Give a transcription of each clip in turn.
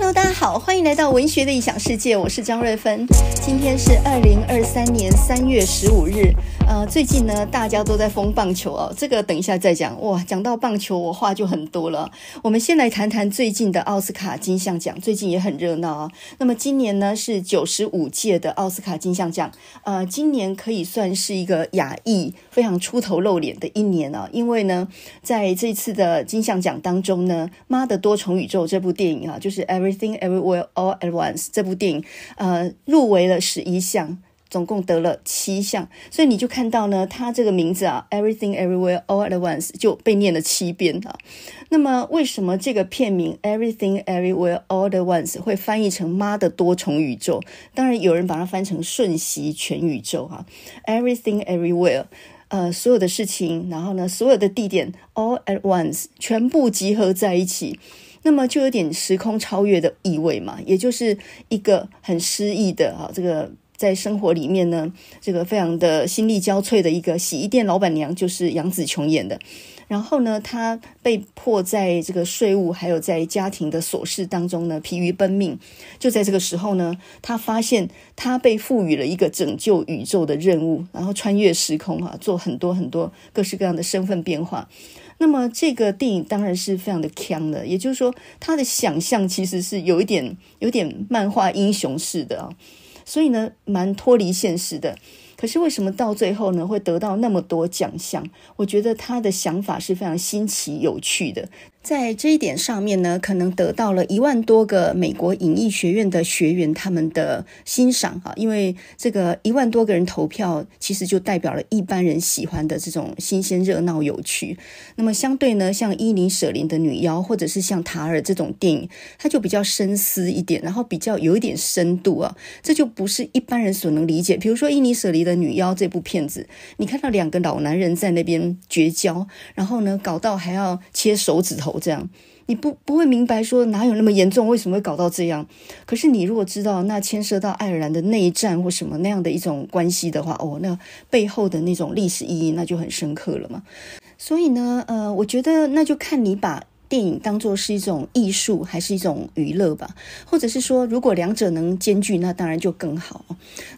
Hello，大家好，欢迎来到文学的异想世界，我是张瑞芬。今天是二零二三年三月十五日，呃，最近呢大家都在疯棒球哦，这个等一下再讲。哇，讲到棒球我话就很多了。我们先来谈谈最近的奥斯卡金像奖，最近也很热闹啊。那么今年呢是九十五届的奥斯卡金像奖，呃，今年可以算是一个亚裔非常出头露脸的一年啊，因为呢在这次的金像奖当中呢，《妈的多重宇宙》这部电影啊，就是 Every。Everything everywhere all at once，这部电影呃入围了十一项，总共得了七项，所以你就看到呢，它这个名字啊，Everything everywhere all at once 就被念了七遍啊。那么为什么这个片名 Everything everywhere all at once 会翻译成“妈的多重宇宙”？当然有人把它翻成“瞬息全宇宙”哈。Everything everywhere，呃，所有的事情，然后呢，所有的地点，all at once，全部集合在一起。那么就有点时空超越的意味嘛，也就是一个很失意的啊，这个在生活里面呢，这个非常的心力交瘁的一个洗衣店老板娘，就是杨子琼演的。然后呢，她被迫在这个税务还有在家庭的琐事当中呢，疲于奔命。就在这个时候呢，她发现她被赋予了一个拯救宇宙的任务，然后穿越时空啊，做很多很多各式各样的身份变化。那么这个电影当然是非常的强的，也就是说，他的想象其实是有一点、有点漫画英雄式的啊，所以呢，蛮脱离现实的。可是为什么到最后呢，会得到那么多奖项？我觉得他的想法是非常新奇有趣的。在这一点上面呢，可能得到了一万多个美国影艺学院的学员他们的欣赏啊，因为这个一万多个人投票，其实就代表了一般人喜欢的这种新鲜、热闹、有趣。那么相对呢，像伊尼舍林的女妖，或者是像塔尔这种电影，它就比较深思一点，然后比较有一点深度啊，这就不是一般人所能理解。比如说伊尼舍林的女妖这部片子，你看到两个老男人在那边绝交，然后呢，搞到还要切手指头。哦，这样你不不会明白说哪有那么严重，为什么会搞到这样？可是你如果知道那牵涉到爱尔兰的内战或什么那样的一种关系的话，哦，那背后的那种历史意义那就很深刻了嘛。所以呢，呃，我觉得那就看你把。电影当做是一种艺术，还是一种娱乐吧？或者是说，如果两者能兼具，那当然就更好。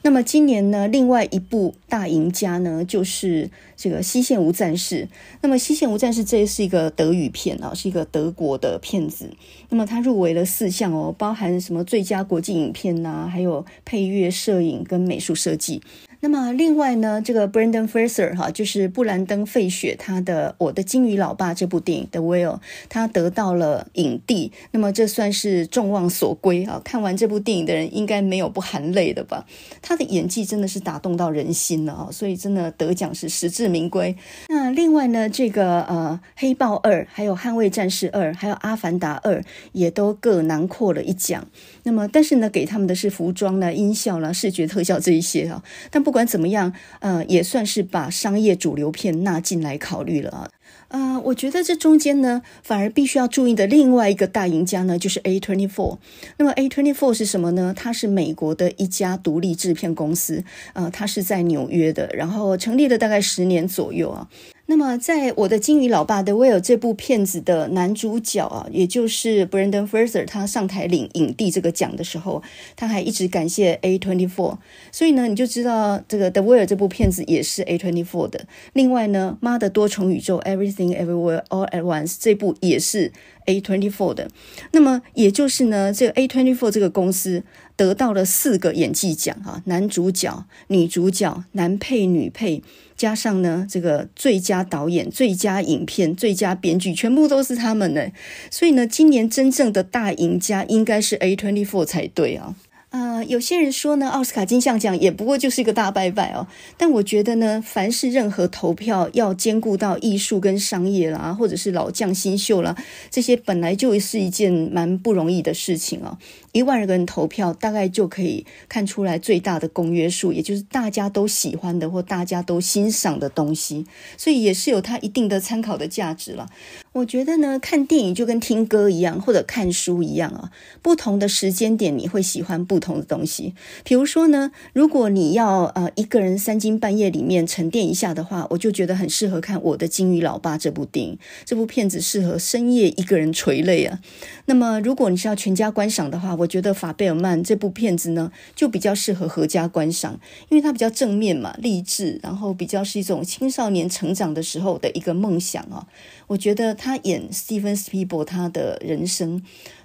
那么今年呢，另外一部大赢家呢，就是这个《西线无战事》。那么《西线无战事》这是一个德语片啊，是一个德国的片子。那么它入围了四项哦，包含什么最佳国际影片呐，还有配乐、摄影跟美术设计。那么另外呢，这个 Brendan Fraser 哈，就是布兰登费雪，他的《我的金鱼老爸》这部电影的 Will，他得到了影帝。那么这算是众望所归啊！看完这部电影的人应该没有不含泪的吧？他的演技真的是打动到人心了啊！所以真的得奖是实至名归。那另外呢，这个呃《黑豹二》、还有《捍卫战士二》、还有《阿凡达二》也都各囊括了一奖。那么，但是呢，给他们的是服装啦、音效啦、视觉特效这一些啊。但不管怎么样，呃，也算是把商业主流片纳进来考虑了啊。呃，我觉得这中间呢，反而必须要注意的另外一个大赢家呢，就是 A Twenty Four。那么 A Twenty Four 是什么呢？它是美国的一家独立制片公司，呃，它是在纽约的，然后成立了大概十年左右啊。那么，在我的《金鱼老爸》的《威尔 Will》这部片子的男主角啊，也就是 Brandon Fraser，他上台领影帝这个奖的时候，他还一直感谢 A Twenty Four。所以呢，你就知道这个《The Will》这部片子也是 A Twenty Four 的。另外呢，《妈的多重宇宙 Everything Everywhere All at Once》这部也是 A Twenty Four 的。那么，也就是呢，这个 A Twenty Four 这个公司。得到了四个演技奖啊，男主角、女主角、男配、女配，加上呢这个最佳导演、最佳影片、最佳编剧，全部都是他们呢。所以呢，今年真正的大赢家应该是 A twenty four 才对啊。呃，有些人说呢，奥斯卡金像奖也不过就是一个大拜拜哦。但我觉得呢，凡是任何投票要兼顾到艺术跟商业啦，或者是老将新秀啦，这些本来就是一件蛮不容易的事情啊。一万人投票，大概就可以看出来最大的公约数，也就是大家都喜欢的或大家都欣赏的东西，所以也是有它一定的参考的价值了。我觉得呢，看电影就跟听歌一样，或者看书一样啊，不同的时间点你会喜欢不同的东西。比如说呢，如果你要呃一个人三更半夜里面沉淀一下的话，我就觉得很适合看《我的金鱼老爸》这部电影，这部片子适合深夜一个人垂泪啊。那么如果你是要全家观赏的话，我觉得法贝尔曼这部片子呢，就比较适合合家观赏，因为它比较正面嘛，励志，然后比较是一种青少年成长的时候的一个梦想啊。我觉得他演 Steven s p i e l b e r 他的人生。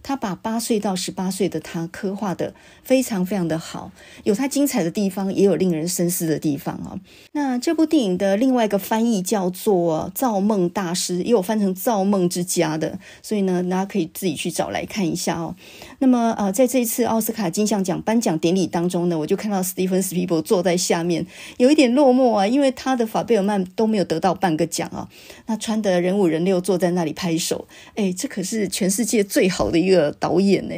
他把八岁到十八岁的他刻画的非常非常的好，有他精彩的地方，也有令人深思的地方啊。那这部电影的另外一个翻译叫做《造梦大师》，也有翻成《造梦之家》的，所以呢，大家可以自己去找来看一下哦。那么啊，在这一次奥斯卡金像奖颁奖典礼当中呢，我就看到史蒂芬·斯 e 伯坐在下面，有一点落寞啊，因为他的法贝尔曼都没有得到半个奖啊。那穿的人五人六坐在那里拍手，哎，这可是全世界最好的一个。的导演呢？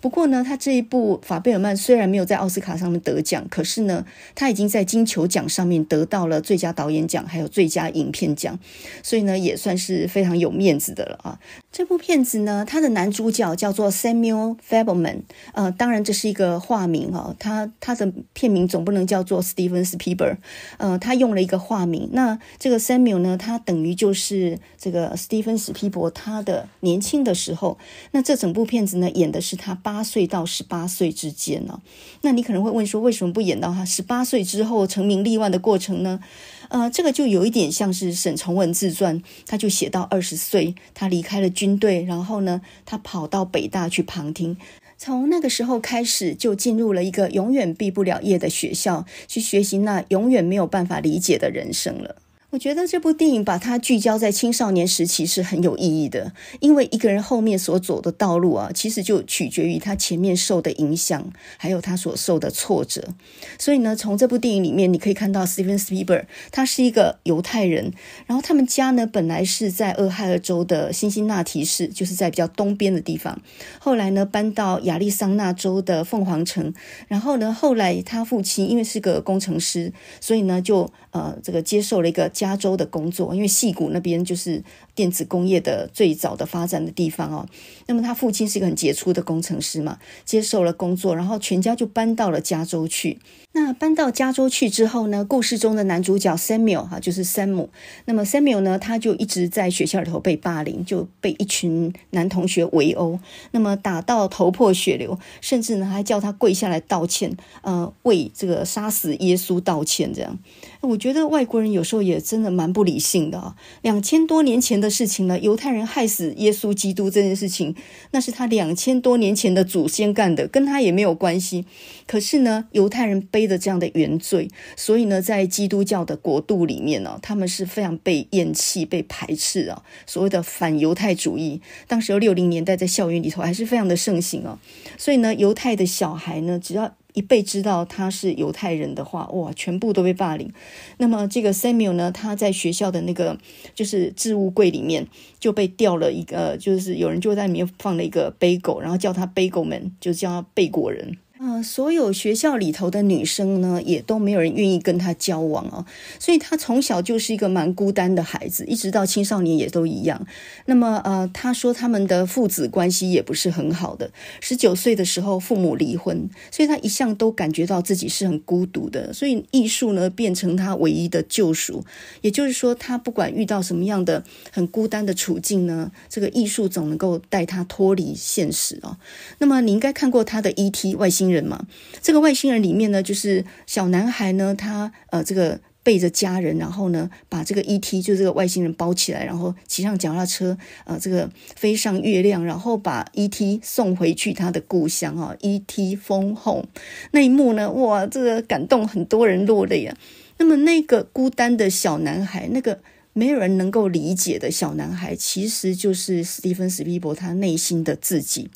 不过呢，他这一部《法贝尔曼》虽然没有在奥斯卡上面得奖，可是呢，他已经在金球奖上面得到了最佳导演奖，还有最佳影片奖，所以呢，也算是非常有面子的了啊！这部片子呢，他的男主角叫做 Samuel f e b e r m a n 呃，当然这是一个化名啊，他他的片名总不能叫做 s t e v e n Spielberg，呃，他用了一个化名。那这个 Samuel 呢，他等于就是这个 s t e v e n Spielberg 他的年轻的时候，那这整部。部片子呢，演的是他八岁到十八岁之间呢。那你可能会问说，为什么不演到他十八岁之后成名立万的过程呢？呃，这个就有一点像是沈从文自传，他就写到二十岁，他离开了军队，然后呢，他跑到北大去旁听，从那个时候开始就进入了一个永远毕不了业的学校，去学习那永远没有办法理解的人生了。我觉得这部电影把它聚焦在青少年时期是很有意义的，因为一个人后面所走的道路啊，其实就取决于他前面受的影响，还有他所受的挫折。所以呢，从这部电影里面，你可以看到 Steven s p i e b e r 他是一个犹太人，然后他们家呢本来是在俄亥俄州的辛辛那提市，就是在比较东边的地方，后来呢搬到亚利桑那州的凤凰城，然后呢后来他父亲因为是个工程师，所以呢就。呃，这个接受了一个加州的工作，因为西谷那边就是电子工业的最早的发展的地方哦。那么他父亲是一个很杰出的工程师嘛，接受了工作，然后全家就搬到了加州去。那搬到加州去之后呢，故事中的男主角 Samuel 哈，就是山姆。那么 Samuel 呢，他就一直在学校里头被霸凌，就被一群男同学围殴，那么打到头破血流，甚至呢还叫他跪下来道歉，呃，为这个杀死耶稣道歉这样。我觉得外国人有时候也真的蛮不理性的啊！两千多年前的事情了，犹太人害死耶稣基督这件事情，那是他两千多年前的祖先干的，跟他也没有关系。可是呢，犹太人背的这样的原罪，所以呢，在基督教的国度里面呢，他们是非常被厌弃、被排斥啊。所谓的反犹太主义，当时六零年代在校园里头还是非常的盛行啊。所以呢，犹太的小孩呢，只要。一被知道他是犹太人的话，哇，全部都被霸凌。那么这个 Samuel 呢，他在学校的那个就是置物柜里面就被掉了一个，就是有人就在里面放了一个背狗，然后叫他背狗们，就叫他背果人。呃，所有学校里头的女生呢，也都没有人愿意跟他交往哦，所以他从小就是一个蛮孤单的孩子，一直到青少年也都一样。那么，呃，他说他们的父子关系也不是很好的。十九岁的时候，父母离婚，所以他一向都感觉到自己是很孤独的。所以艺术呢，变成他唯一的救赎。也就是说，他不管遇到什么样的很孤单的处境呢，这个艺术总能够带他脱离现实哦。那么，你应该看过他的《E.T. 外星》。人嘛，这个外星人里面呢，就是小男孩呢，他呃，这个背着家人，然后呢，把这个 E.T. 就这个外星人包起来，然后骑上脚踏车，呃，这个飞上月亮，然后把 E.T. 送回去他的故乡啊，E.T. home 那一幕呢，哇，这个感动很多人落泪啊。那么那个孤单的小男孩，那个没有人能够理解的小男孩，其实就是史蒂芬·史皮伯他内心的自己。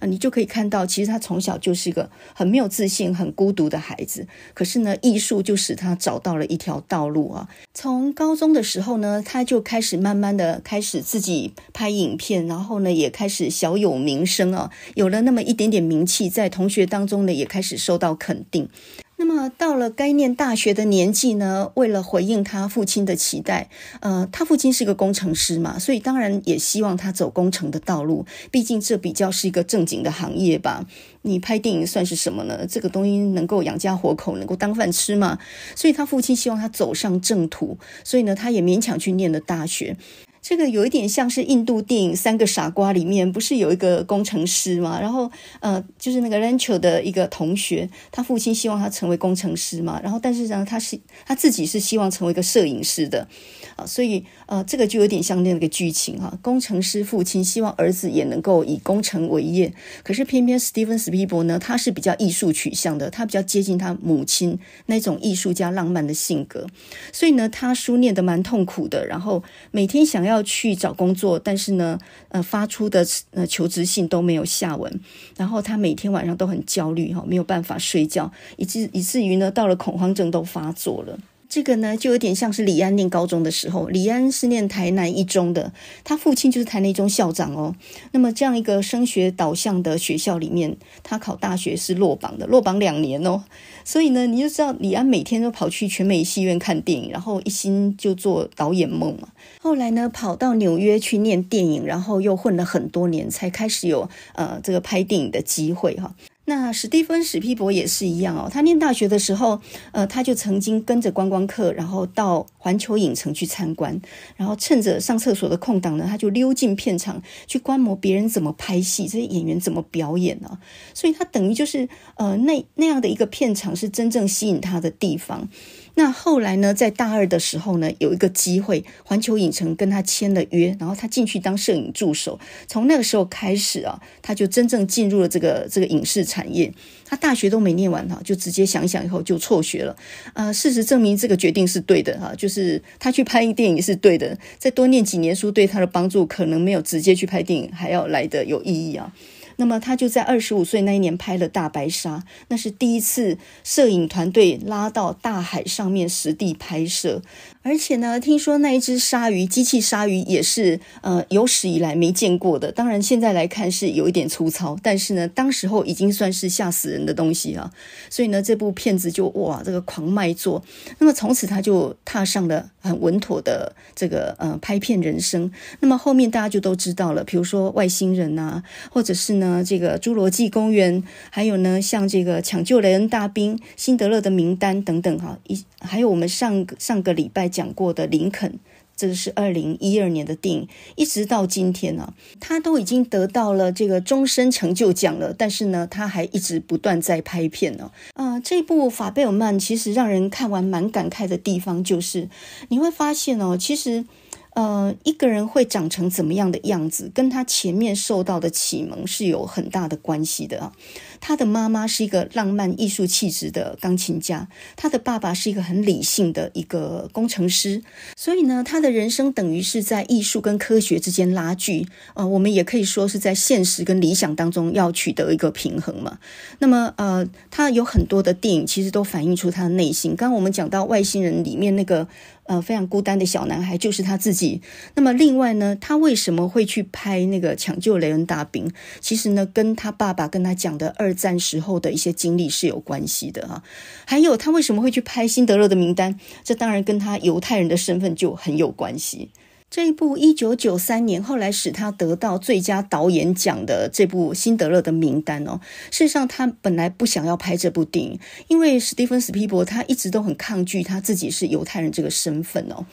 啊，你就可以看到，其实他从小就是一个很没有自信、很孤独的孩子。可是呢，艺术就使他找到了一条道路啊。从高中的时候呢，他就开始慢慢的开始自己拍影片，然后呢，也开始小有名声啊，有了那么一点点名气，在同学当中呢，也开始受到肯定。那么到了该念大学的年纪呢，为了回应他父亲的期待，呃，他父亲是个工程师嘛，所以当然也希望他走工程的道路，毕竟这比较是一个正经的行业吧。你拍电影算是什么呢？这个东西能够养家活口，能够当饭吃吗？所以他父亲希望他走上正途，所以呢，他也勉强去念了大学。这个有一点像是印度电影《三个傻瓜》里面，不是有一个工程师嘛？然后，呃，就是那个 r a n c h o 的一个同学，他父亲希望他成为工程师嘛。然后，但是呢，他是他自己是希望成为一个摄影师的啊。所以，呃，这个就有点像那个剧情哈。工程师父亲希望儿子也能够以工程为业，可是偏偏 s t e v e n s p i e b e r 呢，他是比较艺术取向的，他比较接近他母亲那种艺术家浪漫的性格。所以呢，他书念得蛮痛苦的，然后每天想要。要去找工作，但是呢，呃，发出的呃求职信都没有下文。然后他每天晚上都很焦虑哈，没有办法睡觉，以至以至于呢，到了恐慌症都发作了。这个呢，就有点像是李安念高中的时候，李安是念台南一中的，他父亲就是台南一中校长哦。那么这样一个升学导向的学校里面，他考大学是落榜的，落榜两年哦。所以呢，你就知道李安每天都跑去全美戏院看电影，然后一心就做导演梦嘛。后来呢，跑到纽约去念电影，然后又混了很多年，才开始有呃这个拍电影的机会哈。那史蒂芬史皮伯也是一样哦，他念大学的时候，呃，他就曾经跟着观光客，然后到环球影城去参观，然后趁着上厕所的空档呢，他就溜进片场去观摩别人怎么拍戏，这些演员怎么表演呢？所以他等于就是呃，那那样的一个片场是真正吸引他的地方。那后来呢？在大二的时候呢，有一个机会，环球影城跟他签了约，然后他进去当摄影助手。从那个时候开始啊，他就真正进入了这个这个影视产业。他大学都没念完哈，就直接想想以后就辍学了。呃，事实证明这个决定是对的哈，就是他去拍电影是对的。再多念几年书对他的帮助可能没有直接去拍电影还要来的有意义啊。那么他就在二十五岁那一年拍了《大白鲨》，那是第一次摄影团队拉到大海上面实地拍摄。而且呢，听说那一只鲨鱼，机器鲨鱼也是呃有史以来没见过的。当然，现在来看是有一点粗糙，但是呢，当时候已经算是吓死人的东西啊。所以呢，这部片子就哇，这个狂卖座。那么从此他就踏上了很稳妥的这个呃拍片人生。那么后面大家就都知道了，比如说外星人呐，或者是呢这个侏罗纪公园，还有呢像这个抢救雷恩大兵、辛德勒的名单等等哈。一还有我们上上个礼拜。讲过的林肯，这个是二零一二年的电影，一直到今天呢，他都已经得到了这个终身成就奖了。但是呢，他还一直不断在拍片呢。呃，这部法贝尔曼其实让人看完蛮感慨的地方，就是你会发现哦，其实呃一个人会长成怎么样的样子，跟他前面受到的启蒙是有很大的关系的啊。他的妈妈是一个浪漫艺术气质的钢琴家，他的爸爸是一个很理性的一个工程师，所以呢，他的人生等于是在艺术跟科学之间拉锯啊。我们也可以说是在现实跟理想当中要取得一个平衡嘛。那么，呃，他有很多的电影其实都反映出他的内心。刚刚我们讲到《外星人》里面那个呃非常孤单的小男孩就是他自己。那么，另外呢，他为什么会去拍那个《抢救雷恩大兵》？其实呢，跟他爸爸跟他讲的二。二战时候的一些经历是有关系的哈，还有他为什么会去拍《辛德勒的名单》？这当然跟他犹太人的身份就很有关系。这一部一九九三年后来使他得到最佳导演奖的这部《辛德勒的名单》哦，事实上他本来不想要拍这部电影，因为史蒂芬·斯皮伯他一直都很抗拒他自己是犹太人这个身份哦。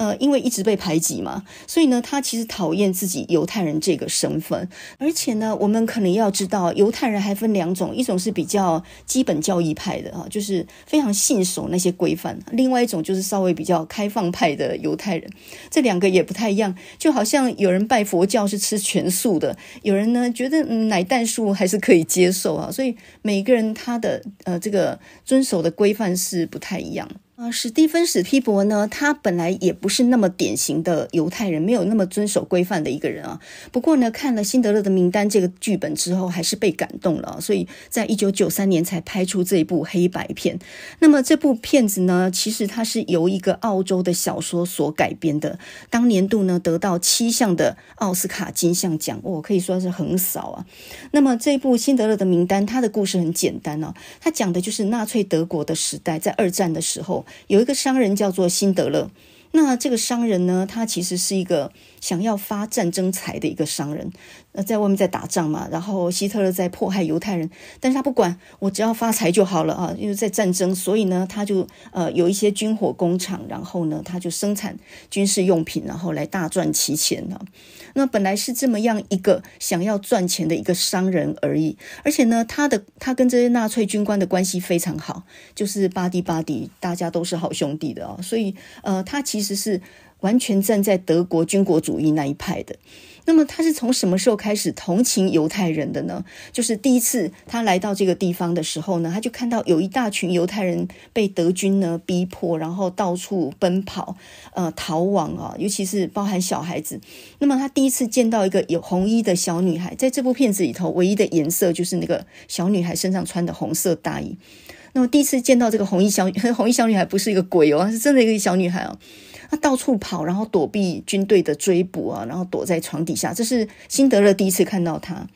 呃，因为一直被排挤嘛，所以呢，他其实讨厌自己犹太人这个身份。而且呢，我们可能要知道，犹太人还分两种，一种是比较基本教义派的啊，就是非常信守那些规范；，另外一种就是稍微比较开放派的犹太人。这两个也不太一样，就好像有人拜佛教是吃全素的，有人呢觉得嗯、奶蛋素还是可以接受啊。所以每个人他的呃这个遵守的规范是不太一样。啊，史蒂芬·史皮伯呢，他本来也不是那么典型的犹太人，没有那么遵守规范的一个人啊。不过呢，看了辛德勒的名单这个剧本之后，还是被感动了，所以在一九九三年才拍出这一部黑白片。那么这部片子呢，其实它是由一个澳洲的小说所改编的。当年度呢，得到七项的奥斯卡金像奖，哦，可以说是很少啊。那么这部辛德勒的名单，它的故事很简单哦，它讲的就是纳粹德国的时代，在二战的时候。有一个商人叫做辛德勒，那这个商人呢，他其实是一个想要发战争财的一个商人。呃，在外面在打仗嘛，然后希特勒在迫害犹太人，但是他不管，我只要发财就好了啊！因为在战争，所以呢，他就呃有一些军火工厂，然后呢，他就生产军事用品，然后来大赚其钱了。那本来是这么样一个想要赚钱的一个商人而已，而且呢，他的他跟这些纳粹军官的关系非常好，就是巴蒂巴蒂，大家都是好兄弟的啊！所以，呃，他其实是。完全站在德国军国主义那一派的，那么他是从什么时候开始同情犹太人的呢？就是第一次他来到这个地方的时候呢，他就看到有一大群犹太人被德军呢逼迫，然后到处奔跑，呃，逃亡啊，尤其是包含小孩子。那么他第一次见到一个有红衣的小女孩，在这部片子里头，唯一的颜色就是那个小女孩身上穿的红色大衣。那么第一次见到这个红衣小 红衣小女孩，不是一个鬼哦，是真的一个小女孩啊。他到处跑，然后躲避军队的追捕啊，然后躲在床底下。这是辛德勒第一次看到他。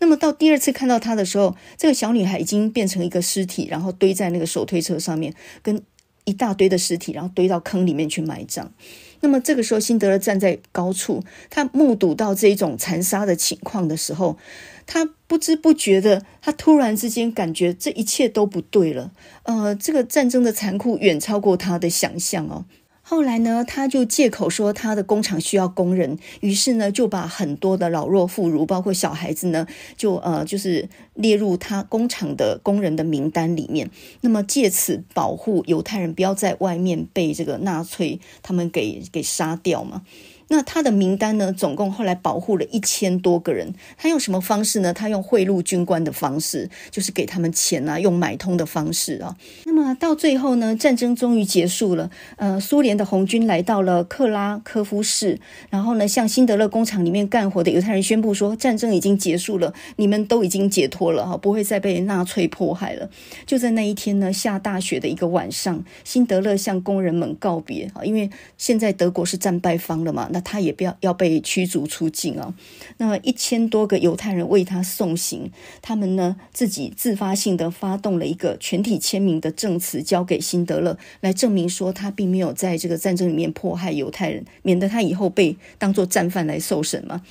那么到第二次看到他的时候，这个小女孩已经变成一个尸体，然后堆在那个手推车上面，跟一大堆的尸体，然后堆到坑里面去埋葬。那么这个时候，辛德勒站在高处，他目睹到这一种残杀的情况的时候，他不知不觉的，他突然之间感觉这一切都不对了。呃，这个战争的残酷远超过他的想象哦。后来呢，他就借口说他的工厂需要工人，于是呢就把很多的老弱妇孺，包括小孩子呢，就呃就是列入他工厂的工人的名单里面，那么借此保护犹太人不要在外面被这个纳粹他们给给杀掉嘛。那他的名单呢？总共后来保护了一千多个人。他用什么方式呢？他用贿赂军官的方式，就是给他们钱啊，用买通的方式啊。那么到最后呢，战争终于结束了。呃，苏联的红军来到了克拉科夫市，然后呢，向辛德勒工厂里面干活的犹太人宣布说，战争已经结束了，你们都已经解脱了，哈，不会再被纳粹迫害了。就在那一天呢，下大雪的一个晚上，辛德勒向工人们告别啊，因为现在德国是战败方了嘛。他也不要要被驱逐出境啊！那么一千多个犹太人为他送行，他们呢自己自发性的发动了一个全体签名的证词，交给辛德勒来证明说他并没有在这个战争里面迫害犹太人，免得他以后被当作战犯来受审嘛。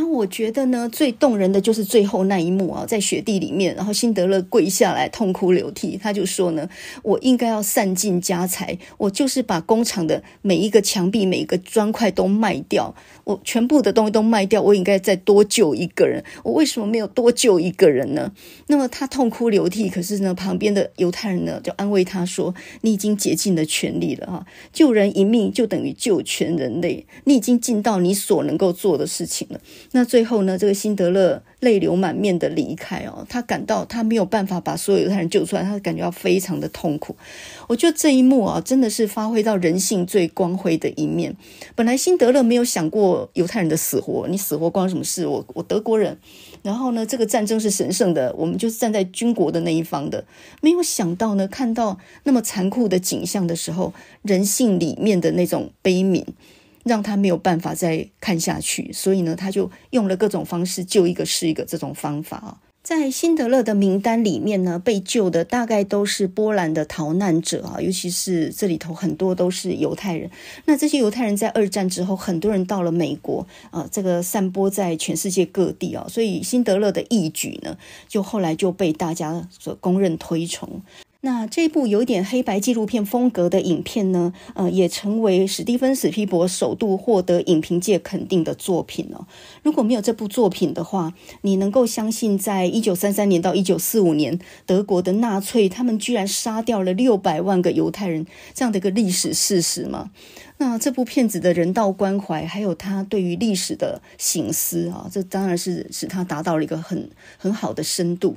那我觉得呢，最动人的就是最后那一幕啊，在雪地里面，然后辛德勒跪下来痛哭流涕，他就说呢，我应该要散尽家财，我就是把工厂的每一个墙壁、每一个砖块都卖掉，我全部的东西都卖掉，我应该再多救一个人，我为什么没有多救一个人呢？那么他痛哭流涕，可是呢，旁边的犹太人呢就安慰他说，你已经竭尽了全力了哈，救人一命就等于救全人类，你已经尽到你所能够做的事情了。那最后呢？这个辛德勒泪流满面的离开哦，他感到他没有办法把所有犹太人救出来，他感觉要非常的痛苦。我觉得这一幕啊，真的是发挥到人性最光辉的一面。本来辛德勒没有想过犹太人的死活，你死活关我什么事？我我德国人，然后呢，这个战争是神圣的，我们就是站在军国的那一方的。没有想到呢，看到那么残酷的景象的时候，人性里面的那种悲悯。让他没有办法再看下去，所以呢，他就用了各种方式救一个是一个这种方法啊。在辛德勒的名单里面呢，被救的大概都是波兰的逃难者啊，尤其是这里头很多都是犹太人。那这些犹太人在二战之后，很多人到了美国啊，这个散播在全世界各地啊，所以辛德勒的义举呢，就后来就被大家所公认推崇。那这部有点黑白纪录片风格的影片呢，呃，也成为史蒂芬·史皮伯首度获得影评界肯定的作品哦。如果没有这部作品的话，你能够相信在1933年到1945年德国的纳粹他们居然杀掉了600万个犹太人这样的一个历史事实吗？那这部片子的人道关怀，还有他对于历史的醒思啊，这当然是使他达到了一个很很好的深度。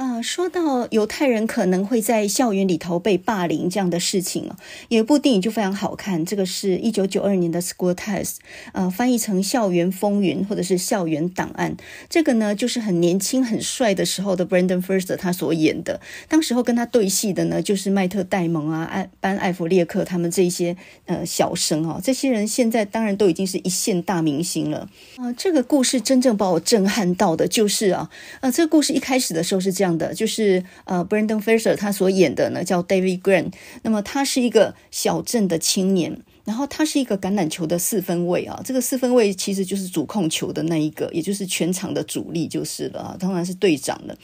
啊，说到犹太人可能会在校园里头被霸凌这样的事情哦，有一部电影就非常好看，这个是一九九二年的《s q u l t e s t 呃，翻译成《校园风云》或者是《校园档案》。这个呢，就是很年轻、很帅的时候的 Brandon First 他所演的。当时候跟他对戏的呢，就是麦特·戴蒙啊、艾班·艾弗列克他们这一些呃小生哦，这些人现在当然都已经是一线大明星了啊。这个故事真正把我震撼到的就是啊，呃，这个故事一开始的时候是这样。的就是呃，Brandon Fraser 他所演的呢叫 David Green，那么他是一个小镇的青年，然后他是一个橄榄球的四分卫啊，这个四分卫其实就是主控球的那一个，也就是全场的主力就是了啊，当然是队长了。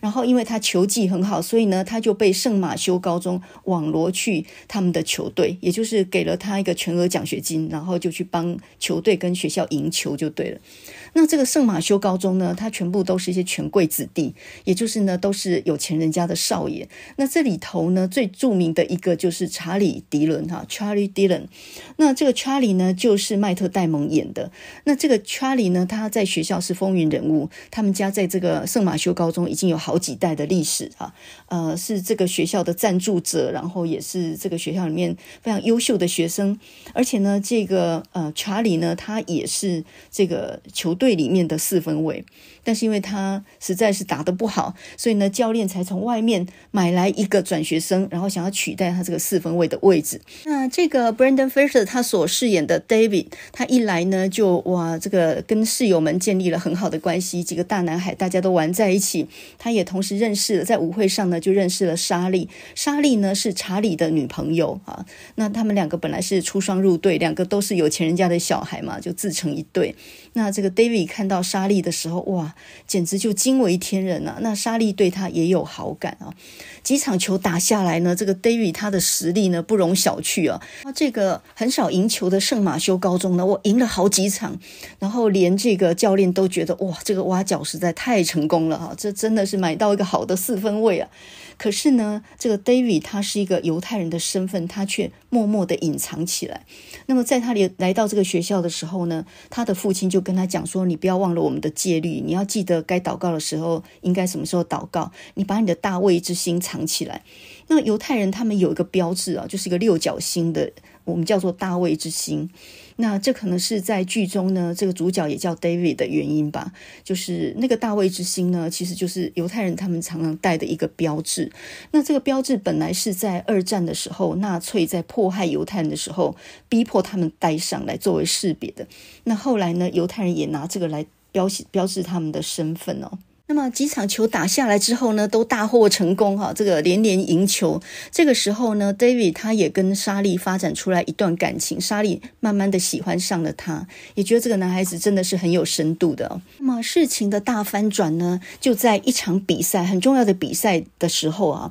然后因为他球技很好，所以呢他就被圣马修高中网罗去他们的球队，也就是给了他一个全额奖学金，然后就去帮球队跟学校赢球就对了。那这个圣马修高中呢，它全部都是一些权贵子弟，也就是呢，都是有钱人家的少爷。那这里头呢，最著名的一个就是查理·迪伦哈，Charlie Dylan。那这个查理呢，就是迈特·戴蒙演的。那这个查理呢，他在学校是风云人物。他们家在这个圣马修高中已经有好几代的历史啊，呃，是这个学校的赞助者，然后也是这个学校里面非常优秀的学生。而且呢，这个呃查理呢，他也是这个球。队里面的四分卫，但是因为他实在是打得不好，所以呢，教练才从外面买来一个转学生，然后想要取代他这个四分卫的位置。那这个 Brandon Fisher 他所饰演的 David，他一来呢，就哇，这个跟室友们建立了很好的关系，几个大男孩大家都玩在一起。他也同时认识了，在舞会上呢，就认识了莎莉，莎莉呢是查理的女朋友啊。那他们两个本来是出双入对，两个都是有钱人家的小孩嘛，就自成一对。那这个 David 看到莎莉的时候，哇，简直就惊为天人啊！那莎莉对他也有好感啊。几场球打下来呢，这个 David 他的实力呢不容小觑啊。那这个很少赢球的圣马修高中呢，我赢了好几场，然后连这个教练都觉得哇，这个挖角实在太成功了哈，这真的是买到一个好的四分位啊。可是呢，这个 David 他是一个犹太人的身份，他却默默的隐藏起来。那么在他来来到这个学校的时候呢，他的父亲就跟他讲说：“你不要忘了我们的戒律，你要记得该祷告的时候应该什么时候祷告，你把你的大卫之心藏起来。”那犹太人他们有一个标志啊，就是一个六角星的，我们叫做大卫之星。那这可能是在剧中呢，这个主角也叫 David 的原因吧，就是那个大卫之星呢，其实就是犹太人他们常常戴的一个标志。那这个标志本来是在二战的时候，纳粹在迫害犹太人的时候，逼迫他们戴上来作为识别的。那后来呢，犹太人也拿这个来标示标志他们的身份哦。那么几场球打下来之后呢，都大获成功哈，这个连连赢球。这个时候呢，David 他也跟莎莉发展出来一段感情，莎莉慢慢的喜欢上了他，也觉得这个男孩子真的是很有深度的。那么事情的大翻转呢，就在一场比赛很重要的比赛的时候啊。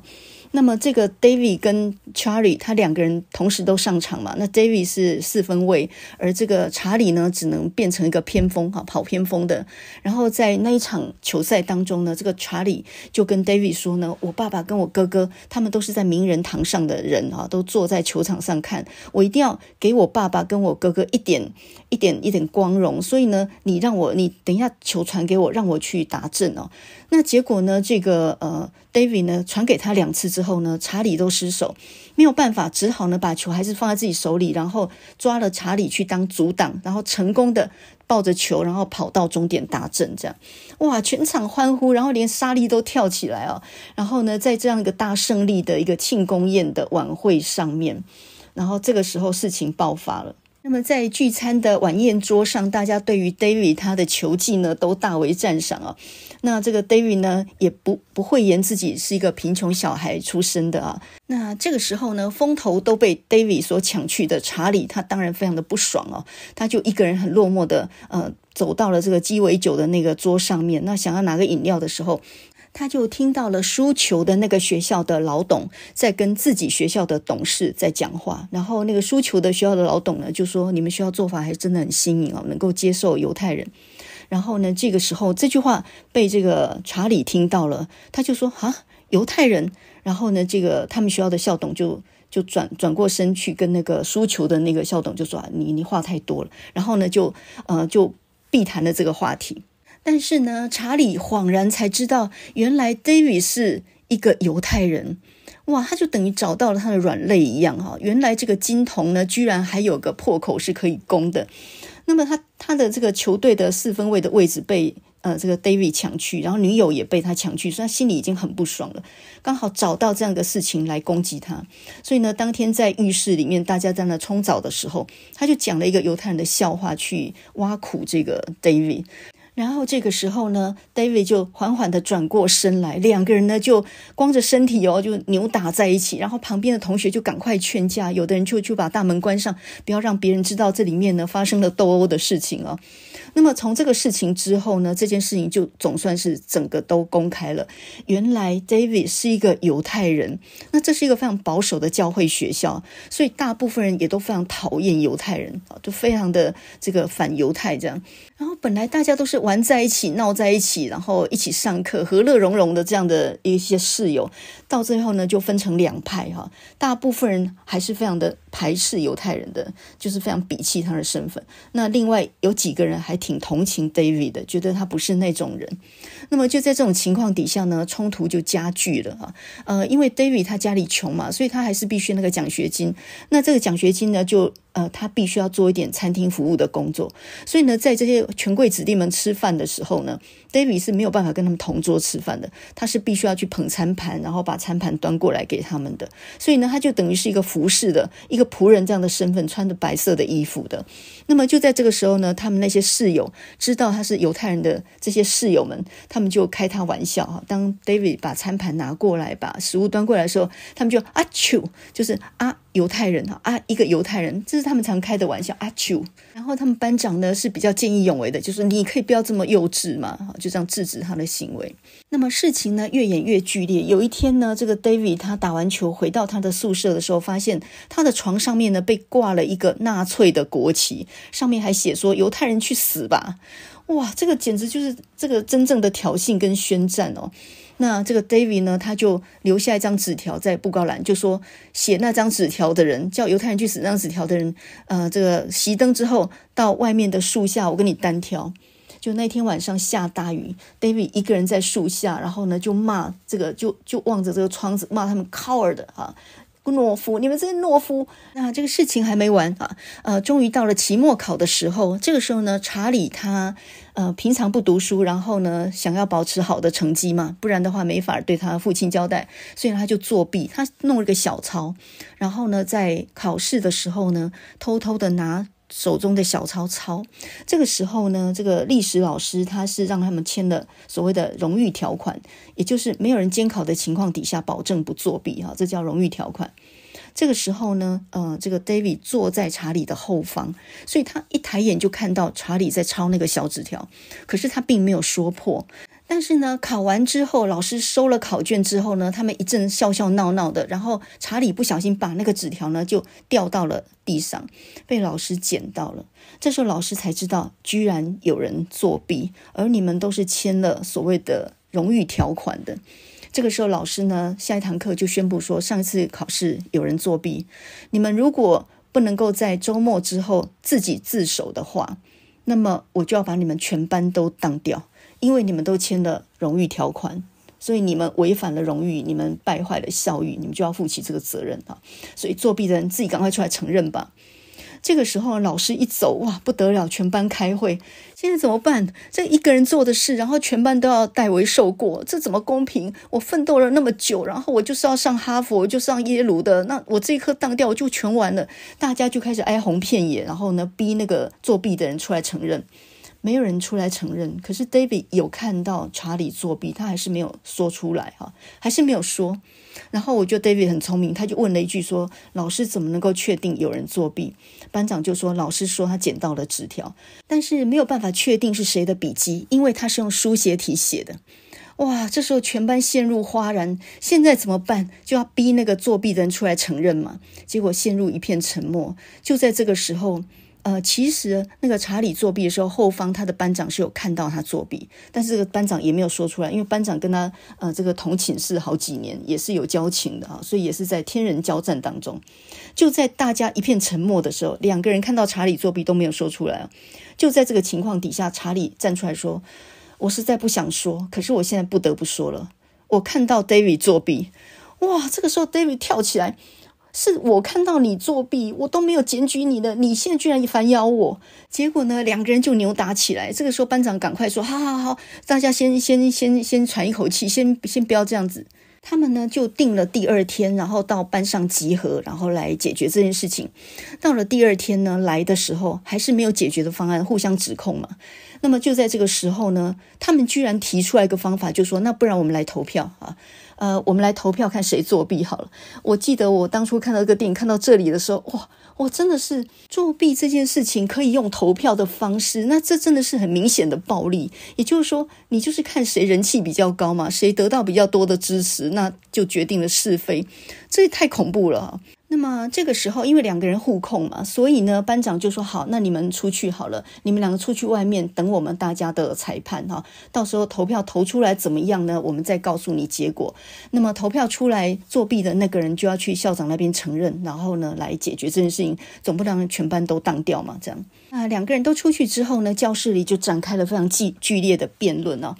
那么这个 David 跟 Charlie 他两个人同时都上场嘛？那 David 是四分卫，而这个查理呢，只能变成一个偏锋哈，跑偏锋的。然后在那一场球赛当中呢，这个查理就跟 David 说呢：“我爸爸跟我哥哥他们都是在名人堂上的人啊，都坐在球场上看。我一定要给我爸爸跟我哥哥一点一点一点光荣。所以呢，你让我你等一下球传给我，让我去打正哦。那结果呢，这个呃。” David 呢传给他两次之后呢，查理都失手，没有办法，只好呢把球还是放在自己手里，然后抓了查理去当阻挡，然后成功的抱着球，然后跑到终点大阵，这样，哇，全场欢呼，然后连莎莉都跳起来啊，然后呢，在这样一个大胜利的一个庆功宴的晚会上面，然后这个时候事情爆发了。那么在聚餐的晚宴桌上，大家对于 David 他的球技呢都大为赞赏啊。那这个 David 呢也不不会言自己是一个贫穷小孩出身的啊。那这个时候呢，风头都被 David 所抢去的查理他当然非常的不爽哦，他就一个人很落寞的呃走到了这个鸡尾酒的那个桌上面，那想要拿个饮料的时候。他就听到了输球的那个学校的老董在跟自己学校的董事在讲话，然后那个输球的学校的老董呢就说：“你们学校做法还真的很新颖哦，能够接受犹太人。”然后呢，这个时候这句话被这个查理听到了，他就说：“啊，犹太人。”然后呢，这个他们学校的校董就就转转过身去跟那个输球的那个校董就说：“你你话太多了。”然后呢，就呃就避谈了这个话题。但是呢，查理恍然才知道，原来 David 是一个犹太人，哇，他就等于找到了他的软肋一样哈。原来这个金童呢，居然还有个破口是可以攻的。那么他他的这个球队的四分卫的位置被呃这个 David 抢去，然后女友也被他抢去，所以他心里已经很不爽了。刚好找到这样的事情来攻击他，所以呢，当天在浴室里面，大家在那冲澡的时候，他就讲了一个犹太人的笑话去挖苦这个 David。然后这个时候呢，David 就缓缓的转过身来，两个人呢就光着身体哦，就扭打在一起。然后旁边的同学就赶快劝架，有的人就就把大门关上，不要让别人知道这里面呢发生了斗殴的事情哦。那么从这个事情之后呢，这件事情就总算是整个都公开了。原来 David 是一个犹太人，那这是一个非常保守的教会学校，所以大部分人也都非常讨厌犹太人啊，就非常的这个反犹太这样。然后本来大家都是玩在一起、闹在一起，然后一起上课，和乐融融的这样的一些室友，到最后呢就分成两派哈。大部分人还是非常的排斥犹太人的，就是非常鄙弃他的身份。那另外有几个人还挺同情 David 的，觉得他不是那种人。那么就在这种情况底下呢，冲突就加剧了哈。呃，因为 David 他家里穷嘛，所以他还是必须那个奖学金。那这个奖学金呢就。呃，他必须要做一点餐厅服务的工作，所以呢，在这些权贵子弟们吃饭的时候呢，David 是没有办法跟他们同桌吃饭的，他是必须要去捧餐盘，然后把餐盘端过来给他们的，所以呢，他就等于是一个服侍的一个仆人这样的身份，穿着白色的衣服的。那么就在这个时候呢，他们那些室友知道他是犹太人的，这些室友们他们就开他玩笑哈。当 David 把餐盘拿过来，把食物端过来的时候，他们就啊，丘就是啊，犹太人啊，啊，一个犹太人这。他们常开的玩笑阿丘。然后他们班长呢是比较见义勇为的，就是你可以不要这么幼稚嘛，就这样制止他的行为。那么事情呢越演越剧烈。有一天呢，这个 David 他打完球回到他的宿舍的时候，发现他的床上面呢被挂了一个纳粹的国旗，上面还写说“犹太人去死吧”。哇，这个简直就是这个真正的挑衅跟宣战哦。那这个 David 呢，他就留下一张纸条在布高栏，就说写那张纸条的人叫犹太人去死。那张纸条的人，呃，这个熄灯之后到外面的树下，我跟你单挑。就那天晚上下大雨，David 一个人在树下，然后呢就骂这个，就就望着这个窗子骂他们 coward 啊，懦夫，你们这些懦夫。那这个事情还没完啊，呃，终于到了期末考的时候，这个时候呢，查理他。呃，平常不读书，然后呢，想要保持好的成绩嘛，不然的话没法对他父亲交代，所以他就作弊，他弄了个小抄，然后呢，在考试的时候呢，偷偷的拿手中的小抄抄。这个时候呢，这个历史老师他是让他们签了所谓的荣誉条款，也就是没有人监考的情况底下，保证不作弊哈，这叫荣誉条款。这个时候呢，呃，这个 David 坐在查理的后方，所以他一抬眼就看到查理在抄那个小纸条，可是他并没有说破。但是呢，考完之后，老师收了考卷之后呢，他们一阵笑笑闹闹的，然后查理不小心把那个纸条呢就掉到了地上，被老师捡到了。这时候老师才知道，居然有人作弊，而你们都是签了所谓的荣誉条款的。这个时候，老师呢下一堂课就宣布说，上一次考试有人作弊，你们如果不能够在周末之后自己自首的话，那么我就要把你们全班都当掉，因为你们都签了荣誉条款，所以你们违反了荣誉，你们败坏了校誉，你们就要负起这个责任啊！所以作弊的人自己赶快出来承认吧。这个时候老师一走，哇，不得了，全班开会，现在怎么办？这一个人做的事，然后全班都要代为受过，这怎么公平？我奋斗了那么久，然后我就是要上哈佛，就上耶鲁的，那我这一科当掉，我就全完了。大家就开始哀鸿遍野，然后呢，逼那个作弊的人出来承认，没有人出来承认。可是 David 有看到查理作弊，他还是没有说出来，哈，还是没有说。然后我就 David 很聪明，他就问了一句说：“老师怎么能够确定有人作弊？”班长就说：“老师说他捡到了纸条，但是没有办法确定是谁的笔记，因为他是用书写体写的。”哇，这时候全班陷入哗然。现在怎么办？就要逼那个作弊的人出来承认嘛？结果陷入一片沉默。就在这个时候。呃，其实那个查理作弊的时候，后方他的班长是有看到他作弊，但是这个班长也没有说出来，因为班长跟他呃这个同寝室好几年，也是有交情的啊，所以也是在天人交战当中。就在大家一片沉默的时候，两个人看到查理作弊都没有说出来就在这个情况底下，查理站出来说：“我实在不想说，可是我现在不得不说了，我看到 David 作弊。”哇，这个时候 David 跳起来。是我看到你作弊，我都没有检举你的，你现在居然反咬我，结果呢，两个人就扭打起来。这个时候班长赶快说：“好好好，大家先先先先喘一口气，先先不要这样子。”他们呢就定了第二天，然后到班上集合，然后来解决这件事情。到了第二天呢，来的时候还是没有解决的方案，互相指控嘛。那么就在这个时候呢，他们居然提出来一个方法，就说：“那不然我们来投票啊。”呃，我们来投票看谁作弊好了。我记得我当初看到这个电影，看到这里的时候，哇，我真的是作弊这件事情可以用投票的方式，那这真的是很明显的暴力。也就是说，你就是看谁人气比较高嘛，谁得到比较多的支持，那就决定了是非。这也太恐怖了。那么这个时候，因为两个人互控嘛，所以呢，班长就说：“好，那你们出去好了，你们两个出去外面等我们大家的裁判哈，到时候投票投出来怎么样呢？我们再告诉你结果。那么投票出来作弊的那个人就要去校长那边承认，然后呢来解决这件事情，总不能全班都当掉嘛。这样，那两个人都出去之后呢，教室里就展开了非常激剧烈的辩论哦。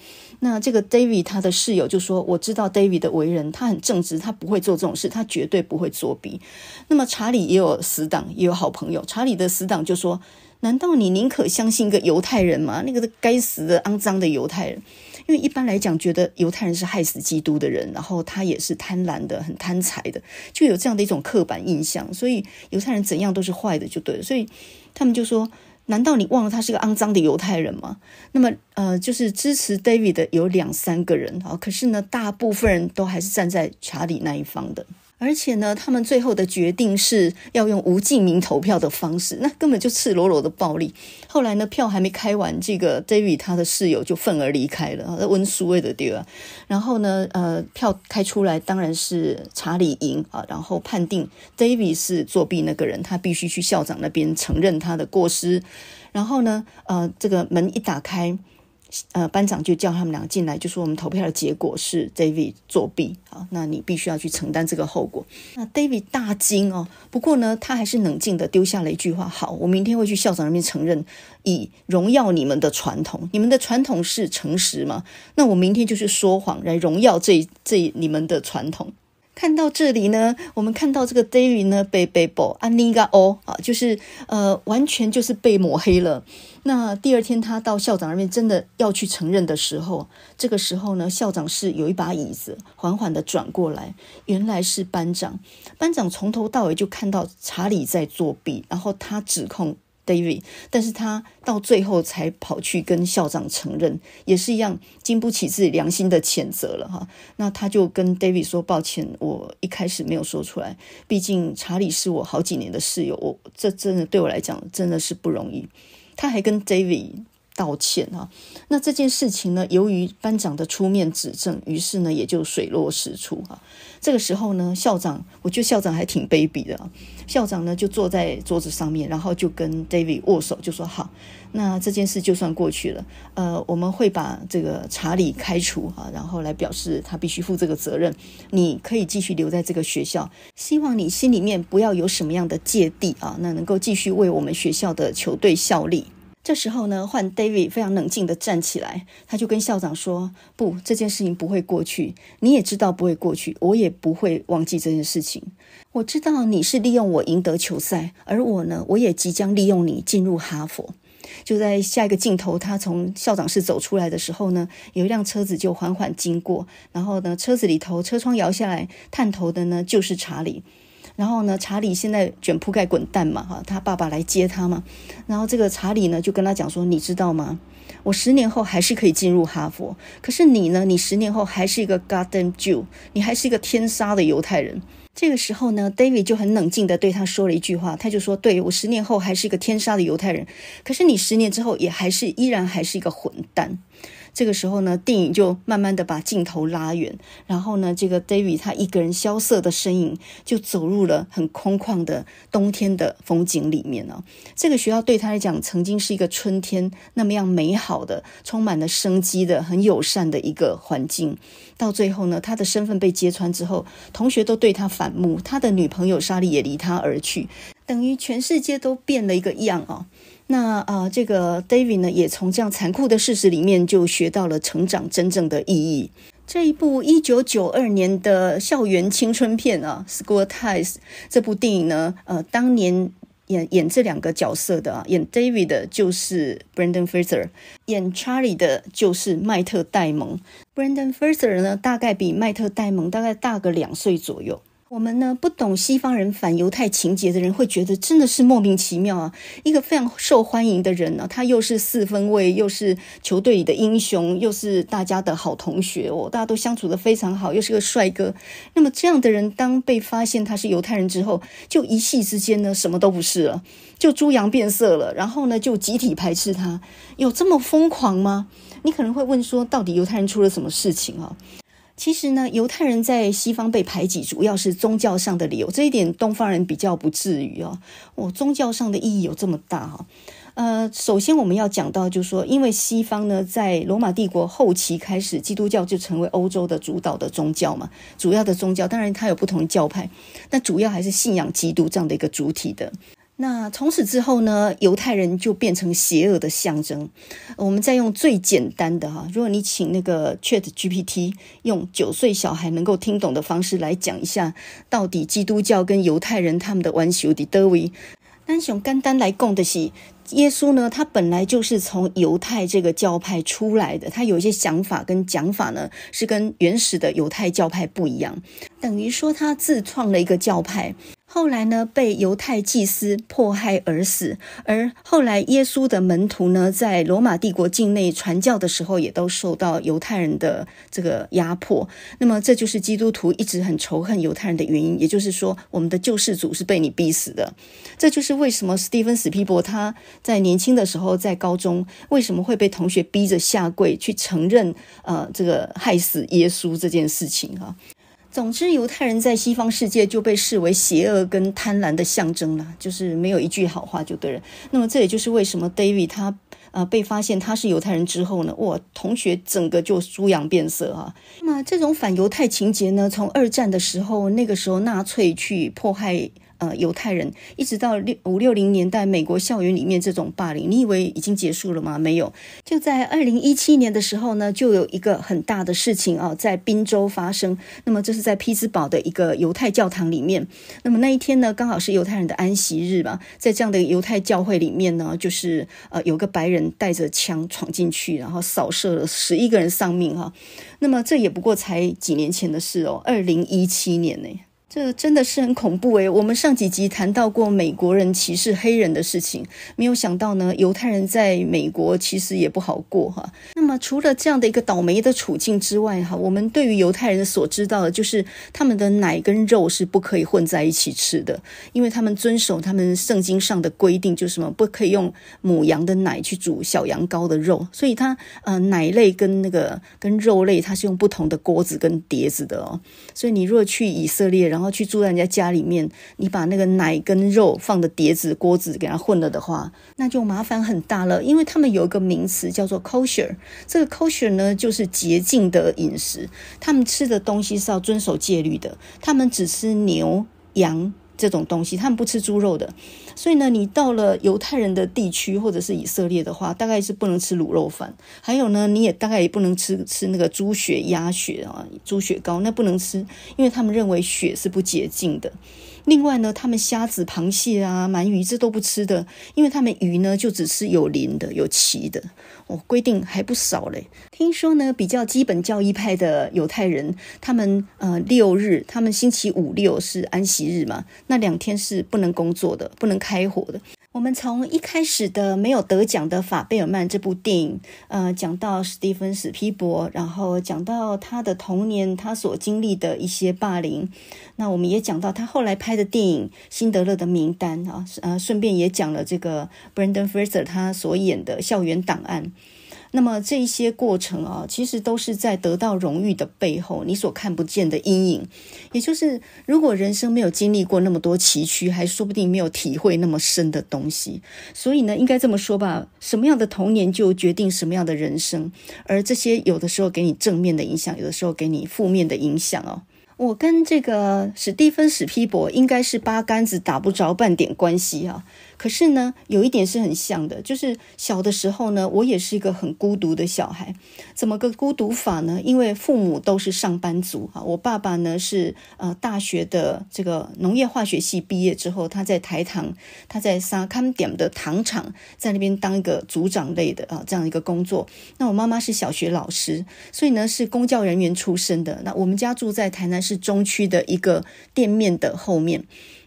那这个 David 他的室友就说：“我知道 David 的为人，他很正直，他不会做这种事，他绝对不会作弊。”那么查理也有死党，也有好朋友。查理的死党就说：“难道你宁可相信一个犹太人吗？那个该死的、肮脏的犹太人？因为一般来讲，觉得犹太人是害死基督的人，然后他也是贪婪的、很贪财的，就有这样的一种刻板印象。所以犹太人怎样都是坏的，就对了。所以他们就说。”难道你忘了他是个肮脏的犹太人吗？那么，呃，就是支持 David 的有两三个人啊，可是呢，大部分人都还是站在查理那一方的。而且呢，他们最后的决定是要用无记名投票的方式，那根本就赤裸裸的暴力。后来呢，票还没开完，这个 David 他的室友就愤而离开了温书卫的对啊。然后呢，呃，票开出来，当然是查理赢啊，然后判定 David 是作弊那个人，他必须去校长那边承认他的过失。然后呢，呃，这个门一打开。呃，班长就叫他们俩进来，就说我们投票的结果是 David 作弊，好，那你必须要去承担这个后果。那 David 大惊哦，不过呢，他还是冷静的丢下了一句话：好，我明天会去校长那边承认，以荣耀你们的传统。你们的传统是诚实嘛？那我明天就是说谎来荣耀这这你们的传统。看到这里呢，我们看到这个 d a i l 呢被被报安 n i g a 啊，就是呃完全就是被抹黑了。那第二天他到校长那边真的要去承认的时候，这个时候呢，校长是有一把椅子缓缓的转过来，原来是班长。班长从头到尾就看到查理在作弊，然后他指控。David，但是他到最后才跑去跟校长承认，也是一样经不起自己良心的谴责了哈。那他就跟 David 说抱歉，我一开始没有说出来，毕竟查理是我好几年的室友，我这真的对我来讲真的是不容易。他还跟 David。道歉啊！那这件事情呢，由于班长的出面指证，于是呢也就水落石出啊。这个时候呢，校长，我觉得校长还挺卑鄙的啊。校长呢就坐在桌子上面，然后就跟 David 握手，就说好，那这件事就算过去了。呃，我们会把这个查理开除哈，然后来表示他必须负这个责任。你可以继续留在这个学校，希望你心里面不要有什么样的芥蒂啊，那能够继续为我们学校的球队效力。这时候呢，换 David 非常冷静地站起来，他就跟校长说：“不，这件事情不会过去。你也知道不会过去，我也不会忘记这件事情。我知道你是利用我赢得球赛，而我呢，我也即将利用你进入哈佛。”就在下一个镜头，他从校长室走出来的时候呢，有一辆车子就缓缓经过，然后呢，车子里头车窗摇下来探头的呢，就是查理。然后呢，查理现在卷铺盖滚蛋嘛，哈，他爸爸来接他嘛。然后这个查理呢，就跟他讲说，你知道吗？我十年后还是可以进入哈佛，可是你呢，你十年后还是一个 Garden Jew，你还是一个天杀的犹太人。这个时候呢，David 就很冷静的对他说了一句话，他就说：，对我十年后还是一个天杀的犹太人，可是你十年之后也还是依然还是一个混蛋。这个时候呢，电影就慢慢的把镜头拉远，然后呢，这个 David 他一个人萧瑟的身影就走入了很空旷的冬天的风景里面了。这个学校对他来讲，曾经是一个春天那么样美好的、充满了生机的、很友善的一个环境。到最后呢，他的身份被揭穿之后，同学都对他反目，他的女朋友莎莉也离他而去，等于全世界都变了一个样哦。那啊，这个 David 呢，也从这样残酷的事实里面就学到了成长真正的意义。这一部一九九二年的校园青春片啊，《School Ties》这部电影呢，呃，当年演演这两个角色的，啊，演 David 的就是 Brandon Fraser，演 Charlie 的就是麦特戴蒙。Brandon Fraser 呢，大概比麦特戴蒙大概大个两岁左右。我们呢不懂西方人反犹太情节的人会觉得真的是莫名其妙啊！一个非常受欢迎的人呢，他又是四分卫，又是球队里的英雄，又是大家的好同学哦，大家都相处得非常好，又是个帅哥。那么这样的人当被发现他是犹太人之后，就一夕之间呢什么都不是了，就猪羊变色了，然后呢就集体排斥他，有这么疯狂吗？你可能会问说，到底犹太人出了什么事情啊？其实呢，犹太人在西方被排挤，主要是宗教上的理由。这一点东方人比较不至于哦。哦，宗教上的意义有这么大哈？呃，首先我们要讲到，就是说，因为西方呢，在罗马帝国后期开始，基督教就成为欧洲的主导的宗教嘛，主要的宗教。当然，它有不同的教派，但主要还是信仰基督这样的一个主体的。那从此之后呢，犹太人就变成邪恶的象征。我们再用最简单的哈，如果你请那个 Chat GPT 用九岁小孩能够听懂的方式来讲一下，到底基督教跟犹太人他们的德维，单雄甘丹来供的是耶稣呢？他本来就是从犹太这个教派出来的，他有一些想法跟讲法呢，是跟原始的犹太教派不一样，等于说他自创了一个教派。后来呢，被犹太祭司迫害而死。而后来，耶稣的门徒呢，在罗马帝国境内传教的时候，也都受到犹太人的这个压迫。那么，这就是基督徒一直很仇恨犹太人的原因。也就是说，我们的救世主是被你逼死的。这就是为什么史蒂芬·史皮伯他在年轻的时候在高中，为什么会被同学逼着下跪去承认呃这个害死耶稣这件事情啊？总之，犹太人在西方世界就被视为邪恶跟贪婪的象征了，就是没有一句好话就对了。那么，这也就是为什么 David 他啊被发现他是犹太人之后呢，哇，同学整个就猪羊变色啊。那么，这种反犹太情节呢，从二战的时候，那个时候纳粹去迫害。呃，犹太人一直到六五六零年代，美国校园里面这种霸凌，你以为已经结束了吗？没有，就在二零一七年的时候呢，就有一个很大的事情啊，在宾州发生。那么这是在匹兹堡的一个犹太教堂里面。那么那一天呢，刚好是犹太人的安息日吧。在这样的犹太教会里面呢，就是呃，有个白人带着枪闯进去，然后扫射了十一个人丧命哈，那么这也不过才几年前的事哦，二零一七年呢。这真的是很恐怖诶。我们上几集谈到过美国人歧视黑人的事情，没有想到呢，犹太人在美国其实也不好过哈。那么除了这样的一个倒霉的处境之外哈，我们对于犹太人所知道的就是他们的奶跟肉是不可以混在一起吃的，因为他们遵守他们圣经上的规定，就什么不可以用母羊的奶去煮小羊羔的肉，所以它呃奶类跟那个跟肉类它是用不同的锅子跟碟子的哦。所以你若去以色列，然后。然后去住在人家家里面，你把那个奶跟肉放的碟子、锅子给它混了的话，那就麻烦很大了。因为他们有一个名词叫做 kosher，这个 kosher 呢就是洁净的饮食，他们吃的东西是要遵守戒律的，他们只吃牛羊。这种东西，他们不吃猪肉的，所以呢，你到了犹太人的地区或者是以色列的话，大概是不能吃卤肉饭。还有呢，你也大概也不能吃吃那个猪血、鸭血啊、猪血糕，那不能吃，因为他们认为血是不洁净的。另外呢，他们虾子、螃蟹啊、鳗鱼这都不吃的，因为他们鱼呢就只吃有鳞的、有鳍的。哦，规定还不少嘞。听说呢，比较基本教义派的犹太人，他们呃六日，他们星期五六是安息日嘛，那两天是不能工作的，不能开火的。我们从一开始的没有得奖的法贝尔曼这部电影，呃，讲到史蒂芬史皮伯，然后讲到他的童年他所经历的一些霸凌，那我们也讲到他后来拍的电影《辛德勒的名单》啊，呃，顺便也讲了这个 b r e n d a n Fraser 他所演的《校园档案》。那么这些过程啊，其实都是在得到荣誉的背后，你所看不见的阴影。也就是，如果人生没有经历过那么多崎岖，还说不定没有体会那么深的东西。所以呢，应该这么说吧：什么样的童年就决定什么样的人生。而这些有的时候给你正面的影响，有的时候给你负面的影响哦。我跟这个史蒂芬·史皮伯应该是八竿子打不着半点关系啊。可是呢，有一点是很像的，就是小的时候呢，我也是一个很孤独的小孩。怎么个孤独法呢？因为父母都是上班族啊。我爸爸呢是呃大学的这个农业化学系毕业之后，他在台糖，他在沙勘点的糖厂，在那边当一个组长类的啊这样一个工作。那我妈妈是小学老师，所以呢是公教人员出身的。那我们家住在台南市中区的一个店面的后面。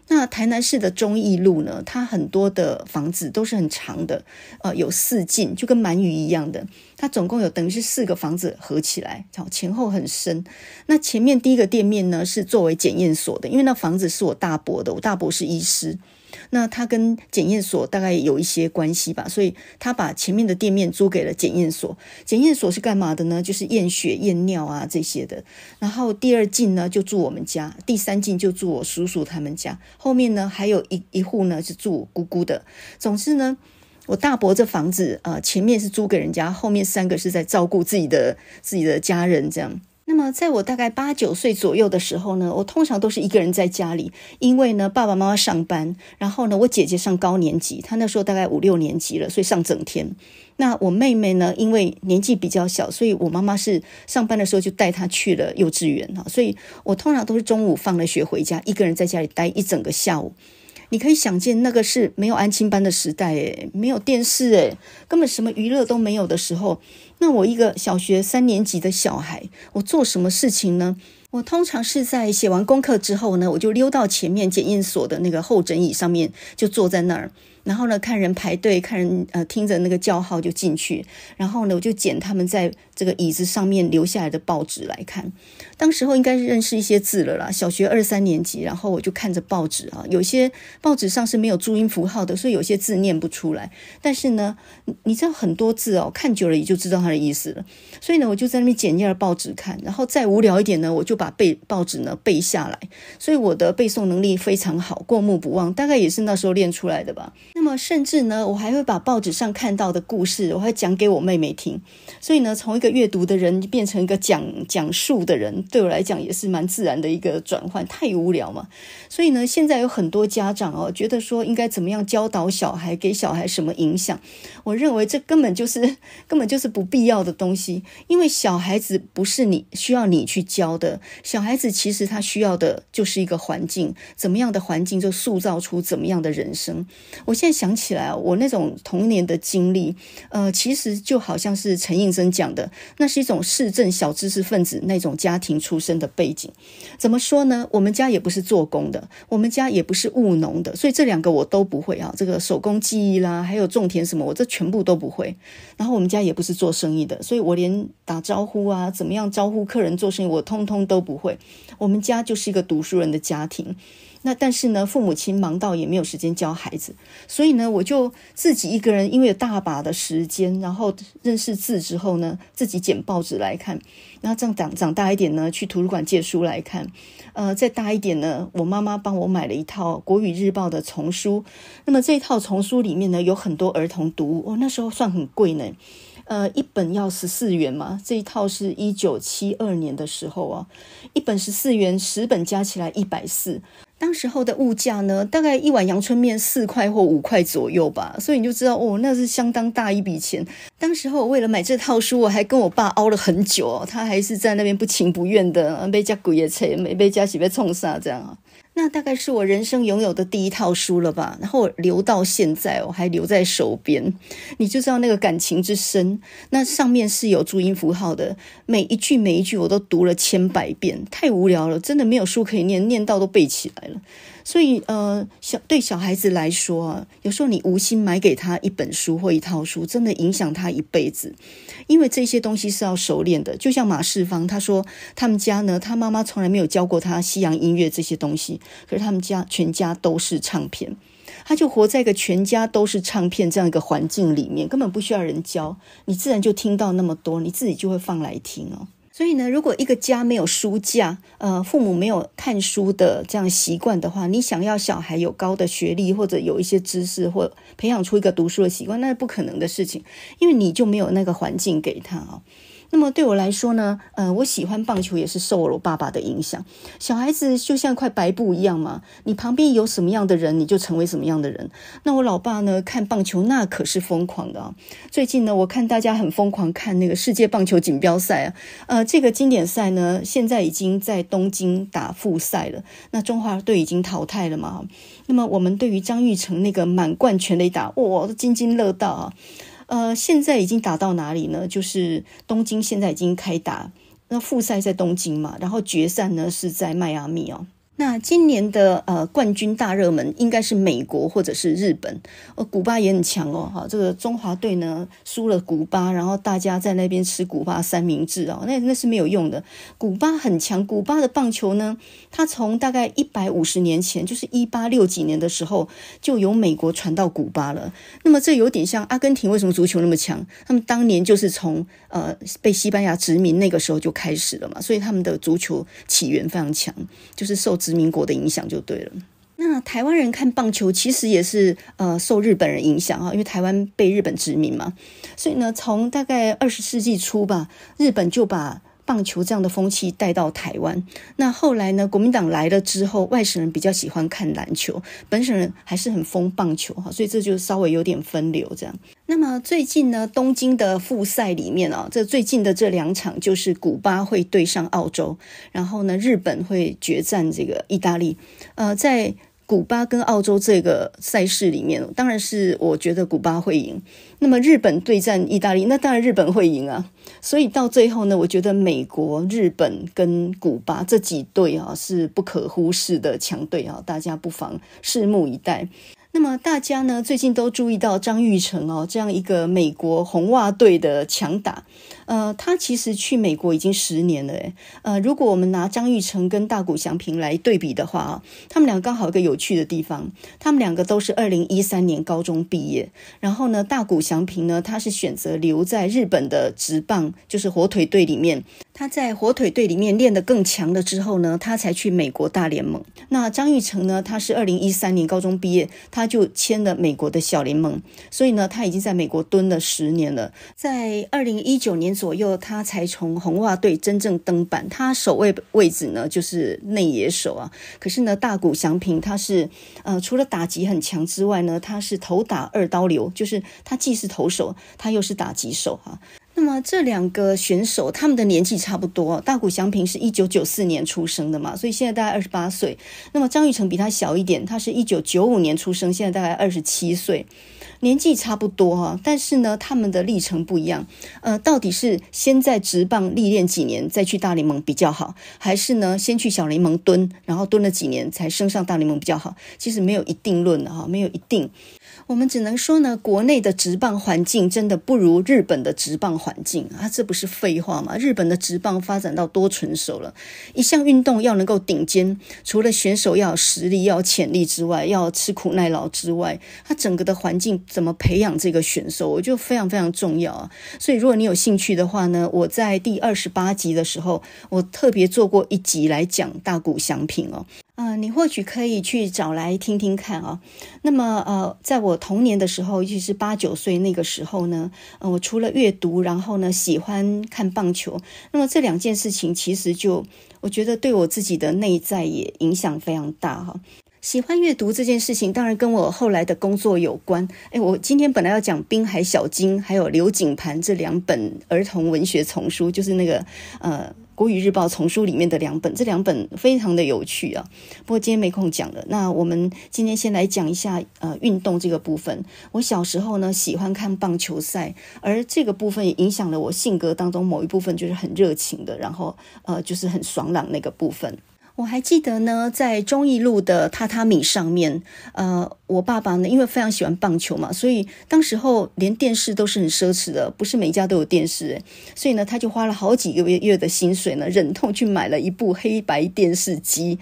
那台南市的忠义路呢，它很多的房子都是很长的，呃，有四进，就跟鳗鱼一样的，它总共有等于是四个房子合起来，前后很深。那前面第一个店面呢，是作为检验所的，因为那房子是我大伯的，我大伯是医师。那他跟检验所大概有一些关系吧，所以他把前面的店面租给了检验所。检验所是干嘛的呢？就是验血、验尿啊这些的。然后第二进呢就住我们家，第三进就住我叔叔他们家，后面呢还有一一户呢是住我姑姑的。总之呢，我大伯这房子啊，前面是租给人家，后面三个是在照顾自己的自己的家人这样。那么，在我大概八九岁左右的时候呢，我通常都是一个人在家里，因为呢，爸爸妈妈上班，然后呢，我姐姐上高年级，她那时候大概五六年级了，所以上整天。那我妹妹呢，因为年纪比较小，所以我妈妈是上班的时候就带她去了幼稚园哈，所以我通常都是中午放了学回家，一个人在家里待一整个下午。你可以想见，那个是没有安亲班的时代，没有电视，根本什么娱乐都没有的时候。那我一个小学三年级的小孩，我做什么事情呢？我通常是在写完功课之后呢，我就溜到前面检验所的那个后枕椅上面，就坐在那儿。然后呢，看人排队，看人呃，听着那个叫号就进去。然后呢，我就捡他们在这个椅子上面留下来的报纸来看。当时候应该是认识一些字了啦，小学二三年级。然后我就看着报纸啊，有些报纸上是没有注音符号的，所以有些字念不出来。但是呢，你知道很多字哦，看久了也就知道它的意思了。所以呢，我就在那边捡念下报纸看。然后再无聊一点呢，我就把背报纸呢背下来。所以我的背诵能力非常好，过目不忘，大概也是那时候练出来的吧。那么甚至呢，我还会把报纸上看到的故事，我会讲给我妹妹听。所以呢，从一个阅读的人变成一个讲讲述的人，对我来讲也是蛮自然的一个转换。太无聊嘛，所以呢，现在有很多家长哦，觉得说应该怎么样教导小孩，给小孩什么影响？我认为这根本就是根本就是不必要的东西，因为小孩子不是你需要你去教的。小孩子其实他需要的就是一个环境，怎么样的环境就塑造出怎么样的人生。我现现在想起来，我那种童年的经历，呃，其实就好像是陈应生讲的，那是一种市政小知识分子那种家庭出身的背景。怎么说呢？我们家也不是做工的，我们家也不是务农的，所以这两个我都不会啊。这个手工技艺啦，还有种田什么，我这全部都不会。然后我们家也不是做生意的，所以我连打招呼啊，怎么样招呼客人做生意，我通通都不会。我们家就是一个读书人的家庭。那但是呢，父母亲忙到也没有时间教孩子，所以呢，我就自己一个人，因为有大把的时间，然后认识字之后呢，自己捡报纸来看。那这样长长大一点呢，去图书馆借书来看。呃，再大一点呢，我妈妈帮我买了一套《国语日报》的丛书。那么这一套丛书里面呢，有很多儿童读物。哦，那时候算很贵呢，呃，一本要十四元嘛。这一套是一九七二年的时候啊，一本十四元，十本加起来一百四。当时候的物价呢，大概一碗阳春面四块或五块左右吧，所以你就知道哦，那是相当大一笔钱。当时候为了买这套书，我还跟我爸凹了很久，他还是在那边不情不愿的，被家鬼也催，没被家喜，被冲杀这样啊。那大概是我人生拥有的第一套书了吧，然后留到现在，我还留在手边，你就知道那个感情之深。那上面是有注音符号的，每一句每一句我都读了千百遍，太无聊了，真的没有书可以念，念到都背起来了。所以，呃，小对小孩子来说有时候你无心买给他一本书或一套书，真的影响他一辈子，因为这些东西是要熟练的。就像马世芳他说，他们家呢，他妈妈从来没有教过他西洋音乐这些东西，可是他们家全家都是唱片，他就活在一个全家都是唱片这样一个环境里面，根本不需要人教，你自然就听到那么多，你自己就会放来听哦。所以呢，如果一个家没有书架，呃，父母没有看书的这样习惯的话，你想要小孩有高的学历或者有一些知识，或培养出一个读书的习惯，那是不可能的事情，因为你就没有那个环境给他啊。那么对我来说呢，呃，我喜欢棒球也是受了爸爸的影响。小孩子就像块白布一样嘛，你旁边有什么样的人，你就成为什么样的人。那我老爸呢，看棒球那可是疯狂的啊！最近呢，我看大家很疯狂看那个世界棒球锦标赛啊，呃，这个经典赛呢，现在已经在东京打复赛了。那中华队已经淘汰了嘛？那么我们对于张玉成那个满贯全垒打，哇，津津乐道啊！呃，现在已经打到哪里呢？就是东京现在已经开打，那复赛在东京嘛，然后决赛呢是在迈阿密哦。那今年的呃冠军大热门应该是美国或者是日本，呃，古巴也很强哦。哈，这个中华队呢输了古巴，然后大家在那边吃古巴三明治哦，那那是没有用的。古巴很强，古巴的棒球呢，它从大概一百五十年前，就是一八六几年的时候，就由美国传到古巴了。那么这有点像阿根廷为什么足球那么强？他们当年就是从呃被西班牙殖民那个时候就开始了嘛，所以他们的足球起源非常强，就是受。殖民国的影响就对了。那台湾人看棒球其实也是呃受日本人影响啊，因为台湾被日本殖民嘛，所以呢，从大概二十世纪初吧，日本就把棒球这样的风气带到台湾。那后来呢，国民党来了之后，外省人比较喜欢看篮球，本省人还是很疯棒球哈，所以这就稍微有点分流这样。那么最近呢，东京的复赛里面啊，这最近的这两场就是古巴会对上澳洲，然后呢，日本会决战这个意大利。呃，在古巴跟澳洲这个赛事里面，当然是我觉得古巴会赢。那么日本对战意大利，那当然日本会赢啊。所以到最后呢，我觉得美国、日本跟古巴这几队啊是不可忽视的强队啊，大家不妨拭目以待。那么大家呢，最近都注意到张玉成哦，这样一个美国红袜队的强打。呃，他其实去美国已经十年了，诶呃，如果我们拿张玉成跟大谷翔平来对比的话啊，他们两个刚好一个有趣的地方，他们两个都是二零一三年高中毕业，然后呢，大谷翔平呢，他是选择留在日本的职棒，就是火腿队里面，他在火腿队里面练得更强了之后呢，他才去美国大联盟。那张玉成呢，他是二零一三年高中毕业，他就签了美国的小联盟，所以呢，他已经在美国蹲了十年了，在二零一九年。左右，他才从红袜队真正登板。他守卫位置呢，就是内野手啊。可是呢，大谷翔平他是呃，除了打击很强之外呢，他是投打二刀流，就是他既是投手，他又是打击手哈。那么这两个选手，他们的年纪差不多。大谷翔平是一九九四年出生的嘛，所以现在大概二十八岁。那么张玉成比他小一点，他是一九九五年出生，现在大概二十七岁。年纪差不多哈，但是呢，他们的历程不一样。呃，到底是先在职棒历练几年再去大联盟比较好，还是呢，先去小联盟蹲，然后蹲了几年才升上大联盟比较好？其实没有一定论的哈，没有一定。我们只能说呢，国内的直棒环境真的不如日本的直棒环境啊，这不是废话吗？日本的直棒发展到多成熟了，一项运动要能够顶尖，除了选手要有实力、要潜力之外，要吃苦耐劳之外，他整个的环境怎么培养这个选手，我就非常非常重要啊。所以如果你有兴趣的话呢，我在第二十八集的时候，我特别做过一集来讲大谷祥平哦。嗯，你或许可以去找来听听看啊。那么，呃，在我童年的时候，尤其是八九岁那个时候呢，呃，我除了阅读，然后呢，喜欢看棒球。那么这两件事情，其实就我觉得对我自己的内在也影响非常大哈。喜欢阅读这件事情，当然跟我后来的工作有关。诶，我今天本来要讲《滨海小金》还有《刘景盘》这两本儿童文学丛书，就是那个呃。国语日报丛书里面的两本，这两本非常的有趣啊。不过今天没空讲了，那我们今天先来讲一下呃运动这个部分。我小时候呢喜欢看棒球赛，而这个部分也影响了我性格当中某一部分，就是很热情的，然后呃就是很爽朗那个部分。我还记得呢，在中义路的榻榻米上面，呃，我爸爸呢，因为非常喜欢棒球嘛，所以当时候连电视都是很奢侈的，不是每家都有电视，所以呢，他就花了好几个月的薪水呢，忍痛去买了一部黑白电视机。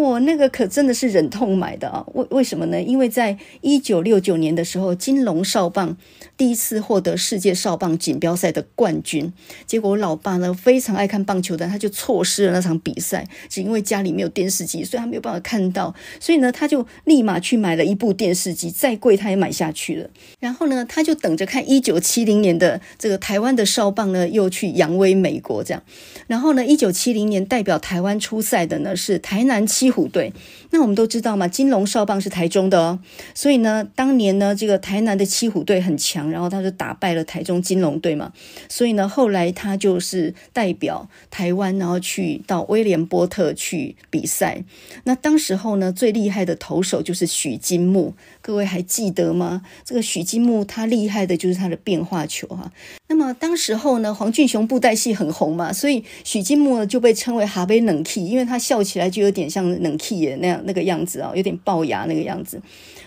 我那个可真的是忍痛买的啊，为为什么呢？因为在一九六九年的时候，金龙少棒第一次获得世界少棒锦标赛的冠军。结果我老爸呢非常爱看棒球的，他就错失了那场比赛，只因为家里没有电视机，所以他没有办法看到。所以呢，他就立马去买了一部电视机，再贵他也买下去了。然后呢，他就等着看一九七零年的这个台湾的少棒呢又去扬威美国这样。然后呢，一九七零年代表台湾出赛的呢是台南七。虎队。那我们都知道嘛，金龙少棒是台中的，哦，所以呢，当年呢，这个台南的七虎队很强，然后他就打败了台中金龙队嘛。所以呢，后来他就是代表台湾，然后去到威廉波特去比赛。那当时候呢，最厉害的投手就是许金木，各位还记得吗？这个许金木他厉害的就是他的变化球哈。那么当时候呢，黄俊雄布袋戏很红嘛，所以许金木呢就被称为哈贝冷 key，因为他笑起来就有点像冷 key 耶那样。那个样子啊，有点龅牙那个样子。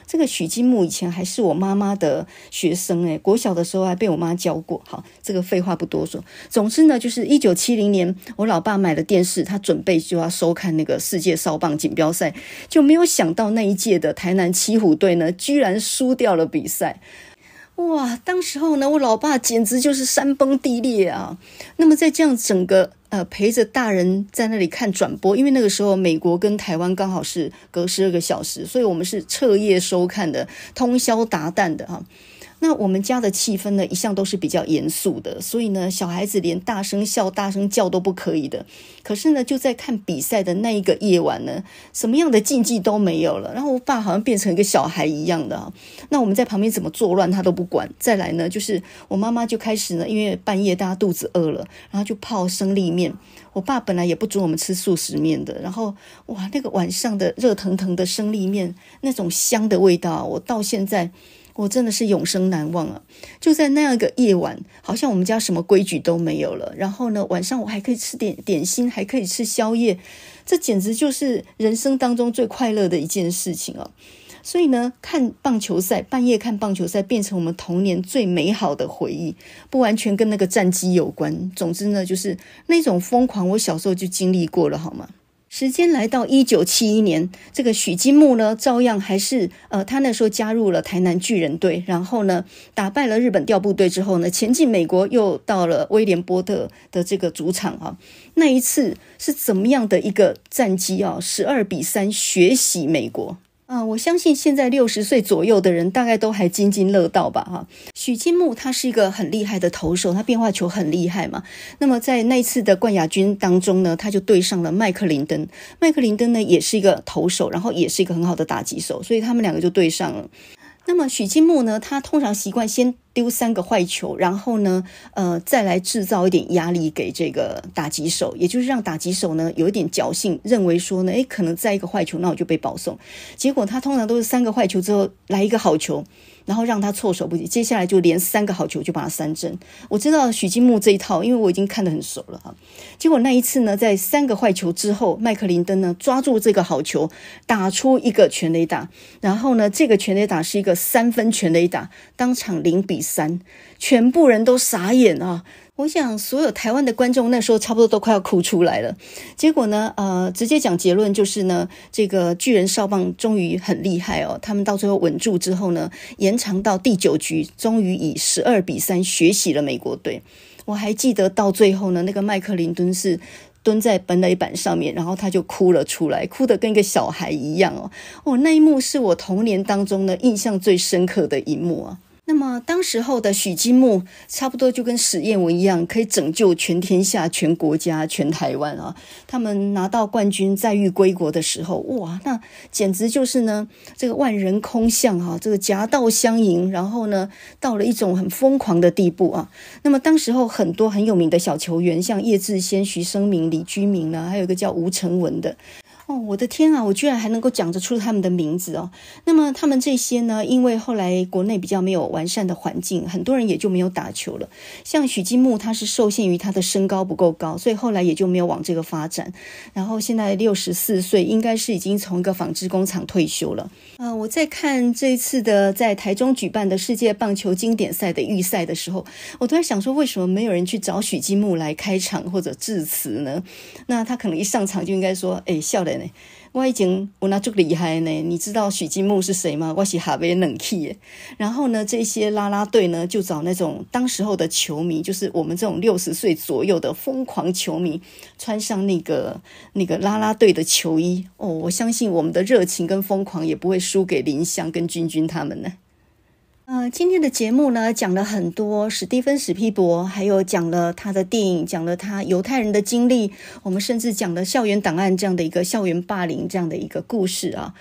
这个许金木以前还是我妈妈的学生哎，国小的时候还被我妈教过。好，这个废话不多说。总之呢，就是一九七零年，我老爸买了电视，他准备就要收看那个世界少棒锦标赛，就没有想到那一届的台南七虎队呢，居然输掉了比赛。哇，当时候呢，我老爸简直就是山崩地裂啊！那么在这样整个呃陪着大人在那里看转播，因为那个时候美国跟台湾刚好是隔十二个小时，所以我们是彻夜收看的，通宵达旦的哈。那我们家的气氛呢，一向都是比较严肃的，所以呢，小孩子连大声笑、大声叫都不可以的。可是呢，就在看比赛的那一个夜晚呢，什么样的禁忌都没有了。然后我爸好像变成一个小孩一样的，那我们在旁边怎么作乱，他都不管。再来呢，就是我妈妈就开始呢，因为半夜大家肚子饿了，然后就泡生力面。我爸本来也不准我们吃速食面的，然后哇，那个晚上的热腾腾的生力面那种香的味道，我到现在。我真的是永生难忘啊！就在那样一个夜晚，好像我们家什么规矩都没有了。然后呢，晚上我还可以吃点点心，还可以吃宵夜，这简直就是人生当中最快乐的一件事情啊！所以呢，看棒球赛，半夜看棒球赛，变成我们童年最美好的回忆。不完全跟那个战机有关，总之呢，就是那种疯狂，我小时候就经历过了，好吗？时间来到一九七一年，这个许金木呢，照样还是呃，他那时候加入了台南巨人队，然后呢，打败了日本调部队之后呢，前进美国，又到了威廉波特的这个主场啊。那一次是怎么样的一个战绩啊？十二比三血洗美国。嗯，我相信现在六十岁左右的人大概都还津津乐道吧。哈，许金木他是一个很厉害的投手，他变化球很厉害嘛。那么在那次的冠亚军当中呢，他就对上了麦克林登。麦克林登呢也是一个投手，然后也是一个很好的打击手，所以他们两个就对上了。那么许金木呢，他通常习惯先。丢三个坏球，然后呢，呃，再来制造一点压力给这个打击手，也就是让打击手呢有一点侥幸，认为说呢，哎，可能再一个坏球，那我就被保送。结果他通常都是三个坏球之后来一个好球，然后让他措手不及。接下来就连三个好球就把他三振。我知道许金木这一套，因为我已经看得很熟了啊。结果那一次呢，在三个坏球之后，麦克林登呢抓住这个好球，打出一个全垒打，然后呢，这个全垒打是一个三分全垒打，当场零比。三，全部人都傻眼啊！我想所有台湾的观众那时候差不多都快要哭出来了。结果呢，呃，直接讲结论就是呢，这个巨人少棒终于很厉害哦，他们到最后稳住之后呢，延长到第九局，终于以十二比三学习了美国队。我还记得到最后呢，那个麦克林顿是蹲在本垒板上面，然后他就哭了出来，哭得跟一个小孩一样哦。哦，那一幕是我童年当中呢印象最深刻的一幕啊。那么当时候的许金木差不多就跟史艳文一样，可以拯救全天下、全国家、全台湾啊！他们拿到冠军、再遇归国的时候，哇，那简直就是呢这个万人空巷啊，这个夹道相迎，然后呢到了一种很疯狂的地步啊！那么当时候很多很有名的小球员，像叶志先、徐生明、李居明呢，还有一个叫吴成文的。哦，我的天啊，我居然还能够讲得出他们的名字哦。那么他们这些呢？因为后来国内比较没有完善的环境，很多人也就没有打球了。像许金木，他是受限于他的身高不够高，所以后来也就没有往这个发展。然后现在六十四岁，应该是已经从一个纺织工厂退休了。啊，我在看这一次的在台中举办的世界棒球经典赛的预赛的时候，我突然想说，为什么没有人去找许金木来开场或者致辞呢？那他可能一上场就应该说：“哎，笑的。”我以前我那最厉害呢，你知道许金木是谁吗？我是下维冷气。然后呢，这些拉拉队呢，就找那种当时候的球迷，就是我们这种六十岁左右的疯狂球迷，穿上那个那个拉拉队的球衣。哦，我相信我们的热情跟疯狂也不会输给林湘跟君君他们呢。呃，今天的节目呢，讲了很多史蒂芬·史皮伯，还有讲了他的电影，讲了他犹太人的经历。我们甚至讲了《校园档案》这样的一个校园霸凌这样的一个故事啊。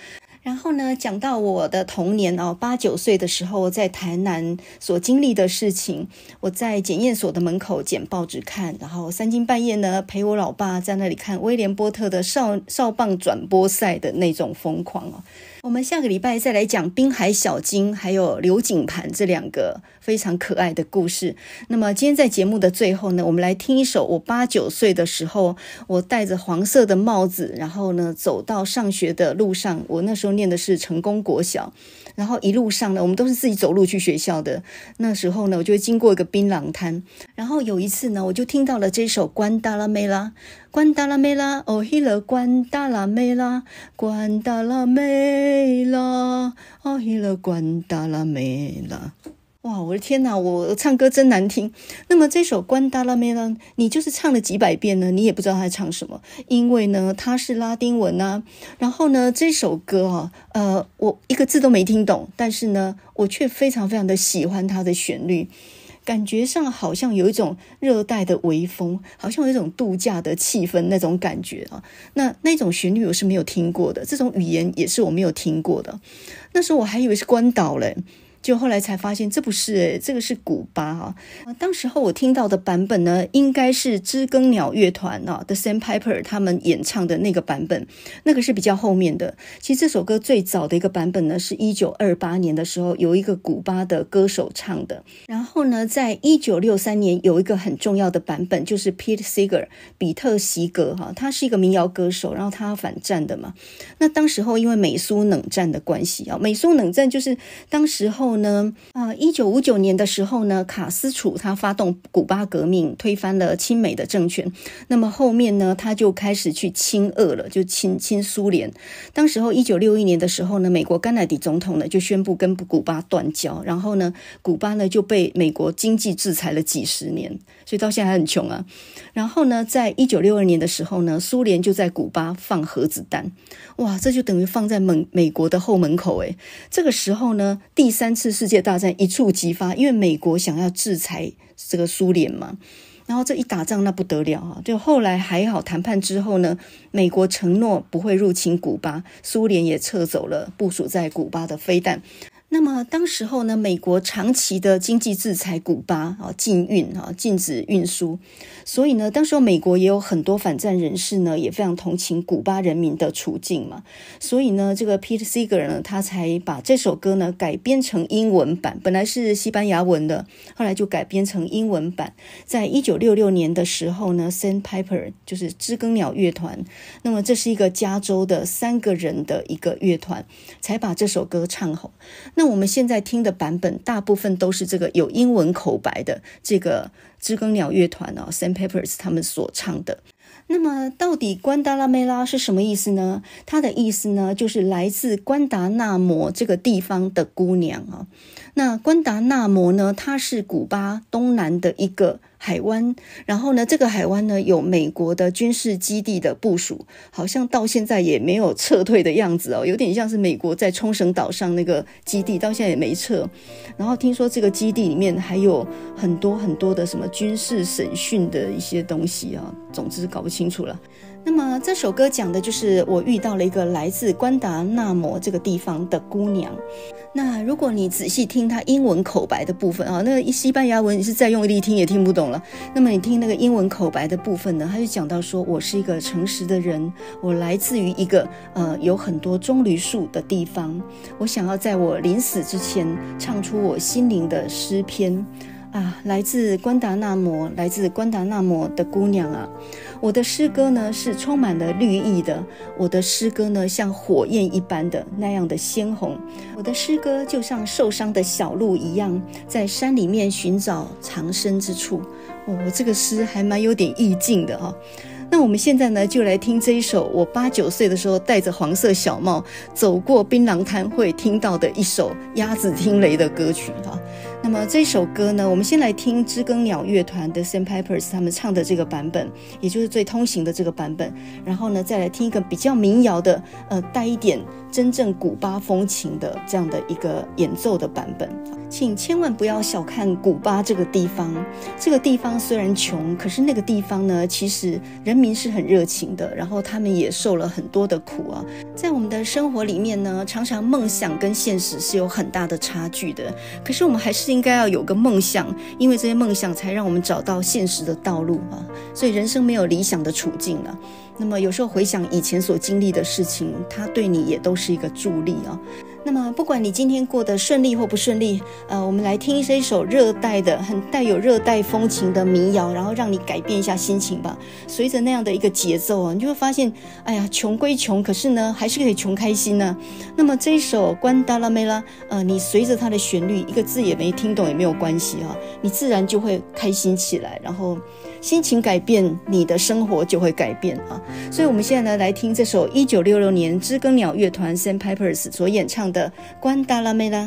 然后呢，讲到我的童年哦，八九岁的时候在台南所经历的事情。我在检验所的门口捡报纸看，然后三更半夜呢陪我老爸在那里看威廉波特的少少棒转播赛的那种疯狂哦。我们下个礼拜再来讲滨海小金还有刘景盘这两个非常可爱的故事。那么今天在节目的最后呢，我们来听一首我八九岁的时候，我戴着黄色的帽子，然后呢走到上学的路上。我那时候念的是成功国小。然后一路上呢，我们都是自己走路去学校的。那时候呢，我就会经过一个槟榔摊。然后有一次呢，我就听到了这首《关达拉梅拉》，关达拉梅拉，哦，嘿了，关达拉梅拉，关达拉梅拉，哦，嘿了，关达拉梅拉。哇，我的天哪，我唱歌真难听。那么这首《关达拉梅拉》，你就是唱了几百遍呢，你也不知道他唱什么，因为呢，它是拉丁文啊。然后呢，这首歌啊，呃，我一个字都没听懂，但是呢，我却非常非常的喜欢它的旋律，感觉上好像有一种热带的微风，好像有一种度假的气氛那种感觉啊。那那种旋律我是没有听过的，这种语言也是我没有听过的。那时候我还以为是关岛嘞。就后来才发现，这不是哎，这个是古巴哈。当时候我听到的版本呢，应该是知更鸟乐团啊，The s a n d p i p e r 他们演唱的那个版本，那个是比较后面的。其实这首歌最早的一个版本呢，是一九二八年的时候有一个古巴的歌手唱的。然后呢，在一九六三年有一个很重要的版本，就是 Pete Seeger，比特席格哈，他是一个民谣歌手，然后他反战的嘛。那当时候因为美苏冷战的关系啊，美苏冷战就是当时候。呢？啊，一九五九年的时候呢，卡斯楚他发动古巴革命，推翻了亲美的政权。那么后面呢，他就开始去亲俄了，就亲亲苏联。当时候一九六一年的时候呢，美国甘乃迪总统呢就宣布跟古巴断交，然后呢，古巴呢就被美国经济制裁了几十年，所以到现在还很穷啊。然后呢，在一九六二年的时候呢，苏联就在古巴放核子弹，哇，这就等于放在美美国的后门口诶。这个时候呢，第三次世界大战。一触即发，因为美国想要制裁这个苏联嘛，然后这一打仗那不得了啊！就后来还好谈判之后呢，美国承诺不会入侵古巴，苏联也撤走了部署在古巴的飞弹。那么当时候呢，美国长期的经济制裁古巴啊，禁运啊，禁止运输，所以呢，当时候美国也有很多反战人士呢，也非常同情古巴人民的处境嘛，所以呢，这个 Peter Seeger 呢，他才把这首歌呢改编成英文版，本来是西班牙文的，后来就改编成英文版。在一九六六年的时候呢 s a n d p i p e r 就是知更鸟乐团，那么这是一个加州的三个人的一个乐团，才把这首歌唱红。那那我们现在听的版本，大部分都是这个有英文口白的，这个知更鸟乐团哦 s a m p e p p e r s 他们所唱的。那么，到底“关达拉梅拉”是什么意思呢？它的意思呢，就是来自关达纳摩这个地方的姑娘啊。那关达纳摩呢？它是古巴东南的一个海湾，然后呢，这个海湾呢有美国的军事基地的部署，好像到现在也没有撤退的样子哦，有点像是美国在冲绳岛上那个基地到现在也没撤。然后听说这个基地里面还有很多很多的什么军事审讯的一些东西啊，总之搞不清楚了。那么这首歌讲的就是我遇到了一个来自关达纳摩这个地方的姑娘。那如果你仔细听她英文口白的部分啊，那个西班牙文你是在用力听也听不懂了。那么你听那个英文口白的部分呢，她就讲到说我是一个诚实的人，我来自于一个呃有很多棕榈树的地方，我想要在我临死之前唱出我心灵的诗篇。啊，来自关达那摩，来自关达那摩的姑娘啊！我的诗歌呢是充满了绿意的，我的诗歌呢像火焰一般的那样的鲜红，我的诗歌就像受伤的小鹿一样，在山里面寻找藏身之处。哦，这个诗还蛮有点意境的哈。那我们现在呢就来听这一首我八九岁的时候戴着黄色小帽走过槟榔摊会听到的一首《鸭子听雷》的歌曲啊。那么这首歌呢，我们先来听知更鸟乐团的 Sam Peppers 他们唱的这个版本，也就是最通行的这个版本。然后呢，再来听一个比较民谣的，呃，带一点真正古巴风情的这样的一个演奏的版本。请千万不要小看古巴这个地方，这个地方虽然穷，可是那个地方呢，其实人民是很热情的。然后他们也受了很多的苦啊。在我们的生活里面呢，常常梦想跟现实是有很大的差距的。可是我们还是。应该要有个梦想，因为这些梦想才让我们找到现实的道路啊！所以人生没有理想的处境了。那么有时候回想以前所经历的事情，它对你也都是一个助力啊。那么，不管你今天过得顺利或不顺利，呃，我们来听一首热带的、很带有热带风情的民谣，然后让你改变一下心情吧。随着那样的一个节奏啊，你就会发现，哎呀，穷归穷，可是呢，还是可以穷开心呢。那么这一首《关达拉梅拉》，呃，你随着它的旋律，一个字也没听懂也没有关系啊，你自然就会开心起来，然后。心情改变，你的生活就会改变啊！所以，我们现在呢，来听这首一九六六年知更鸟乐团 s a n p i p e r s 所演唱的《关达拉梅拉》。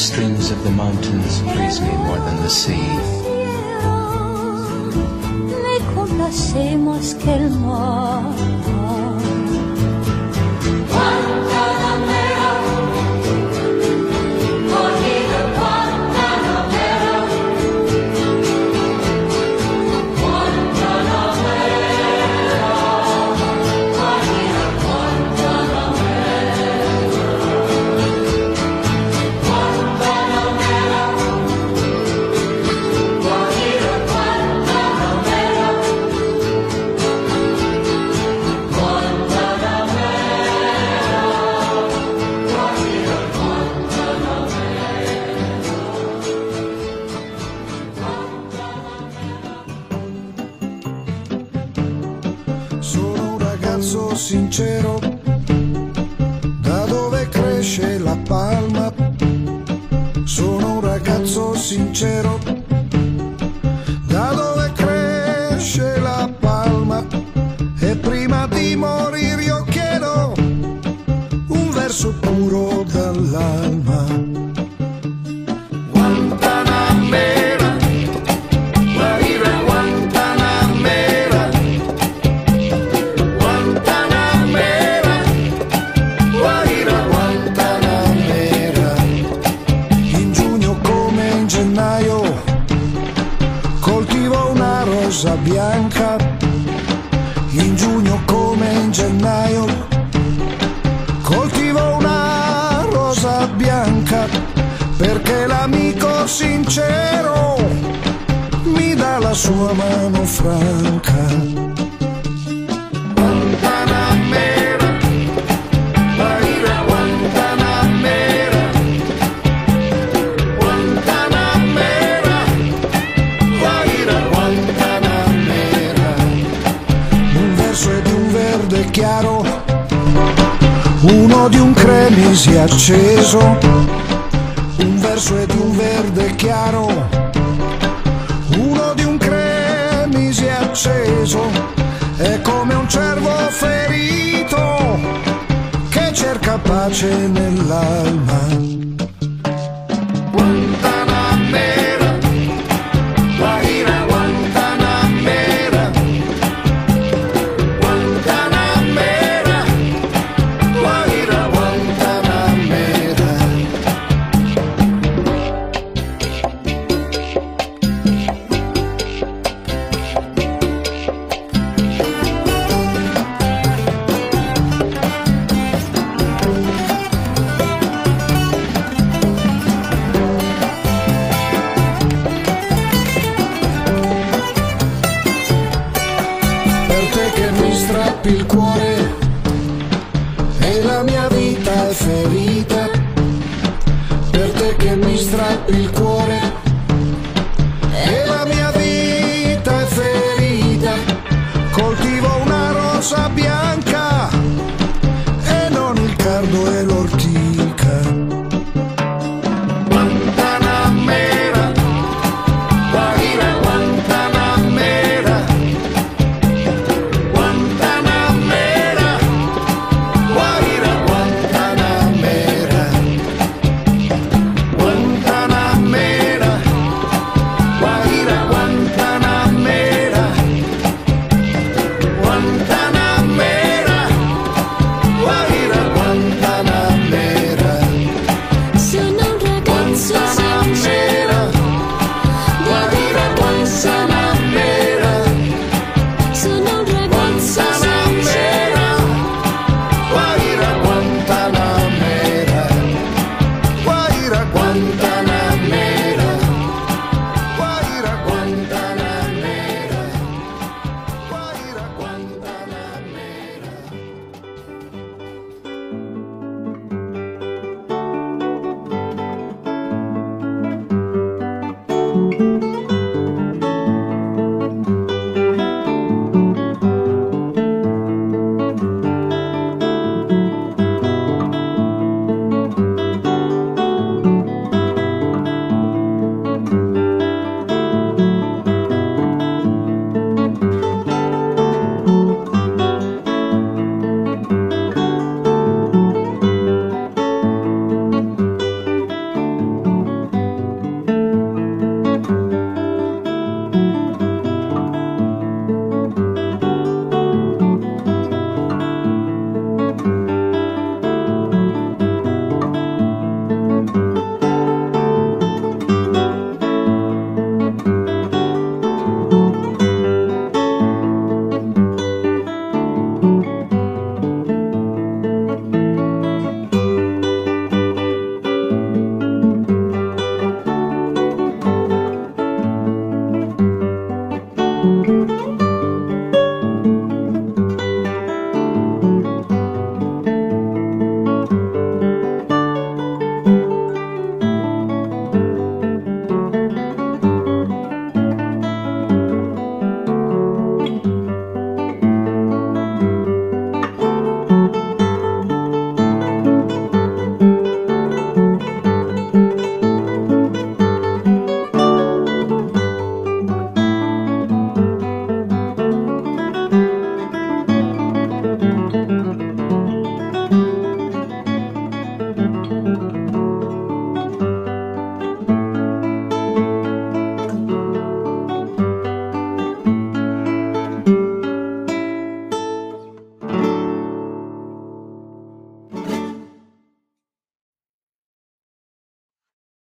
streams of the mountains please me more than the sea. que el mar Un verso è di un verde chiaro, uno di un cremisi acceso, è come un cervo ferito che cerca pace nell'alma.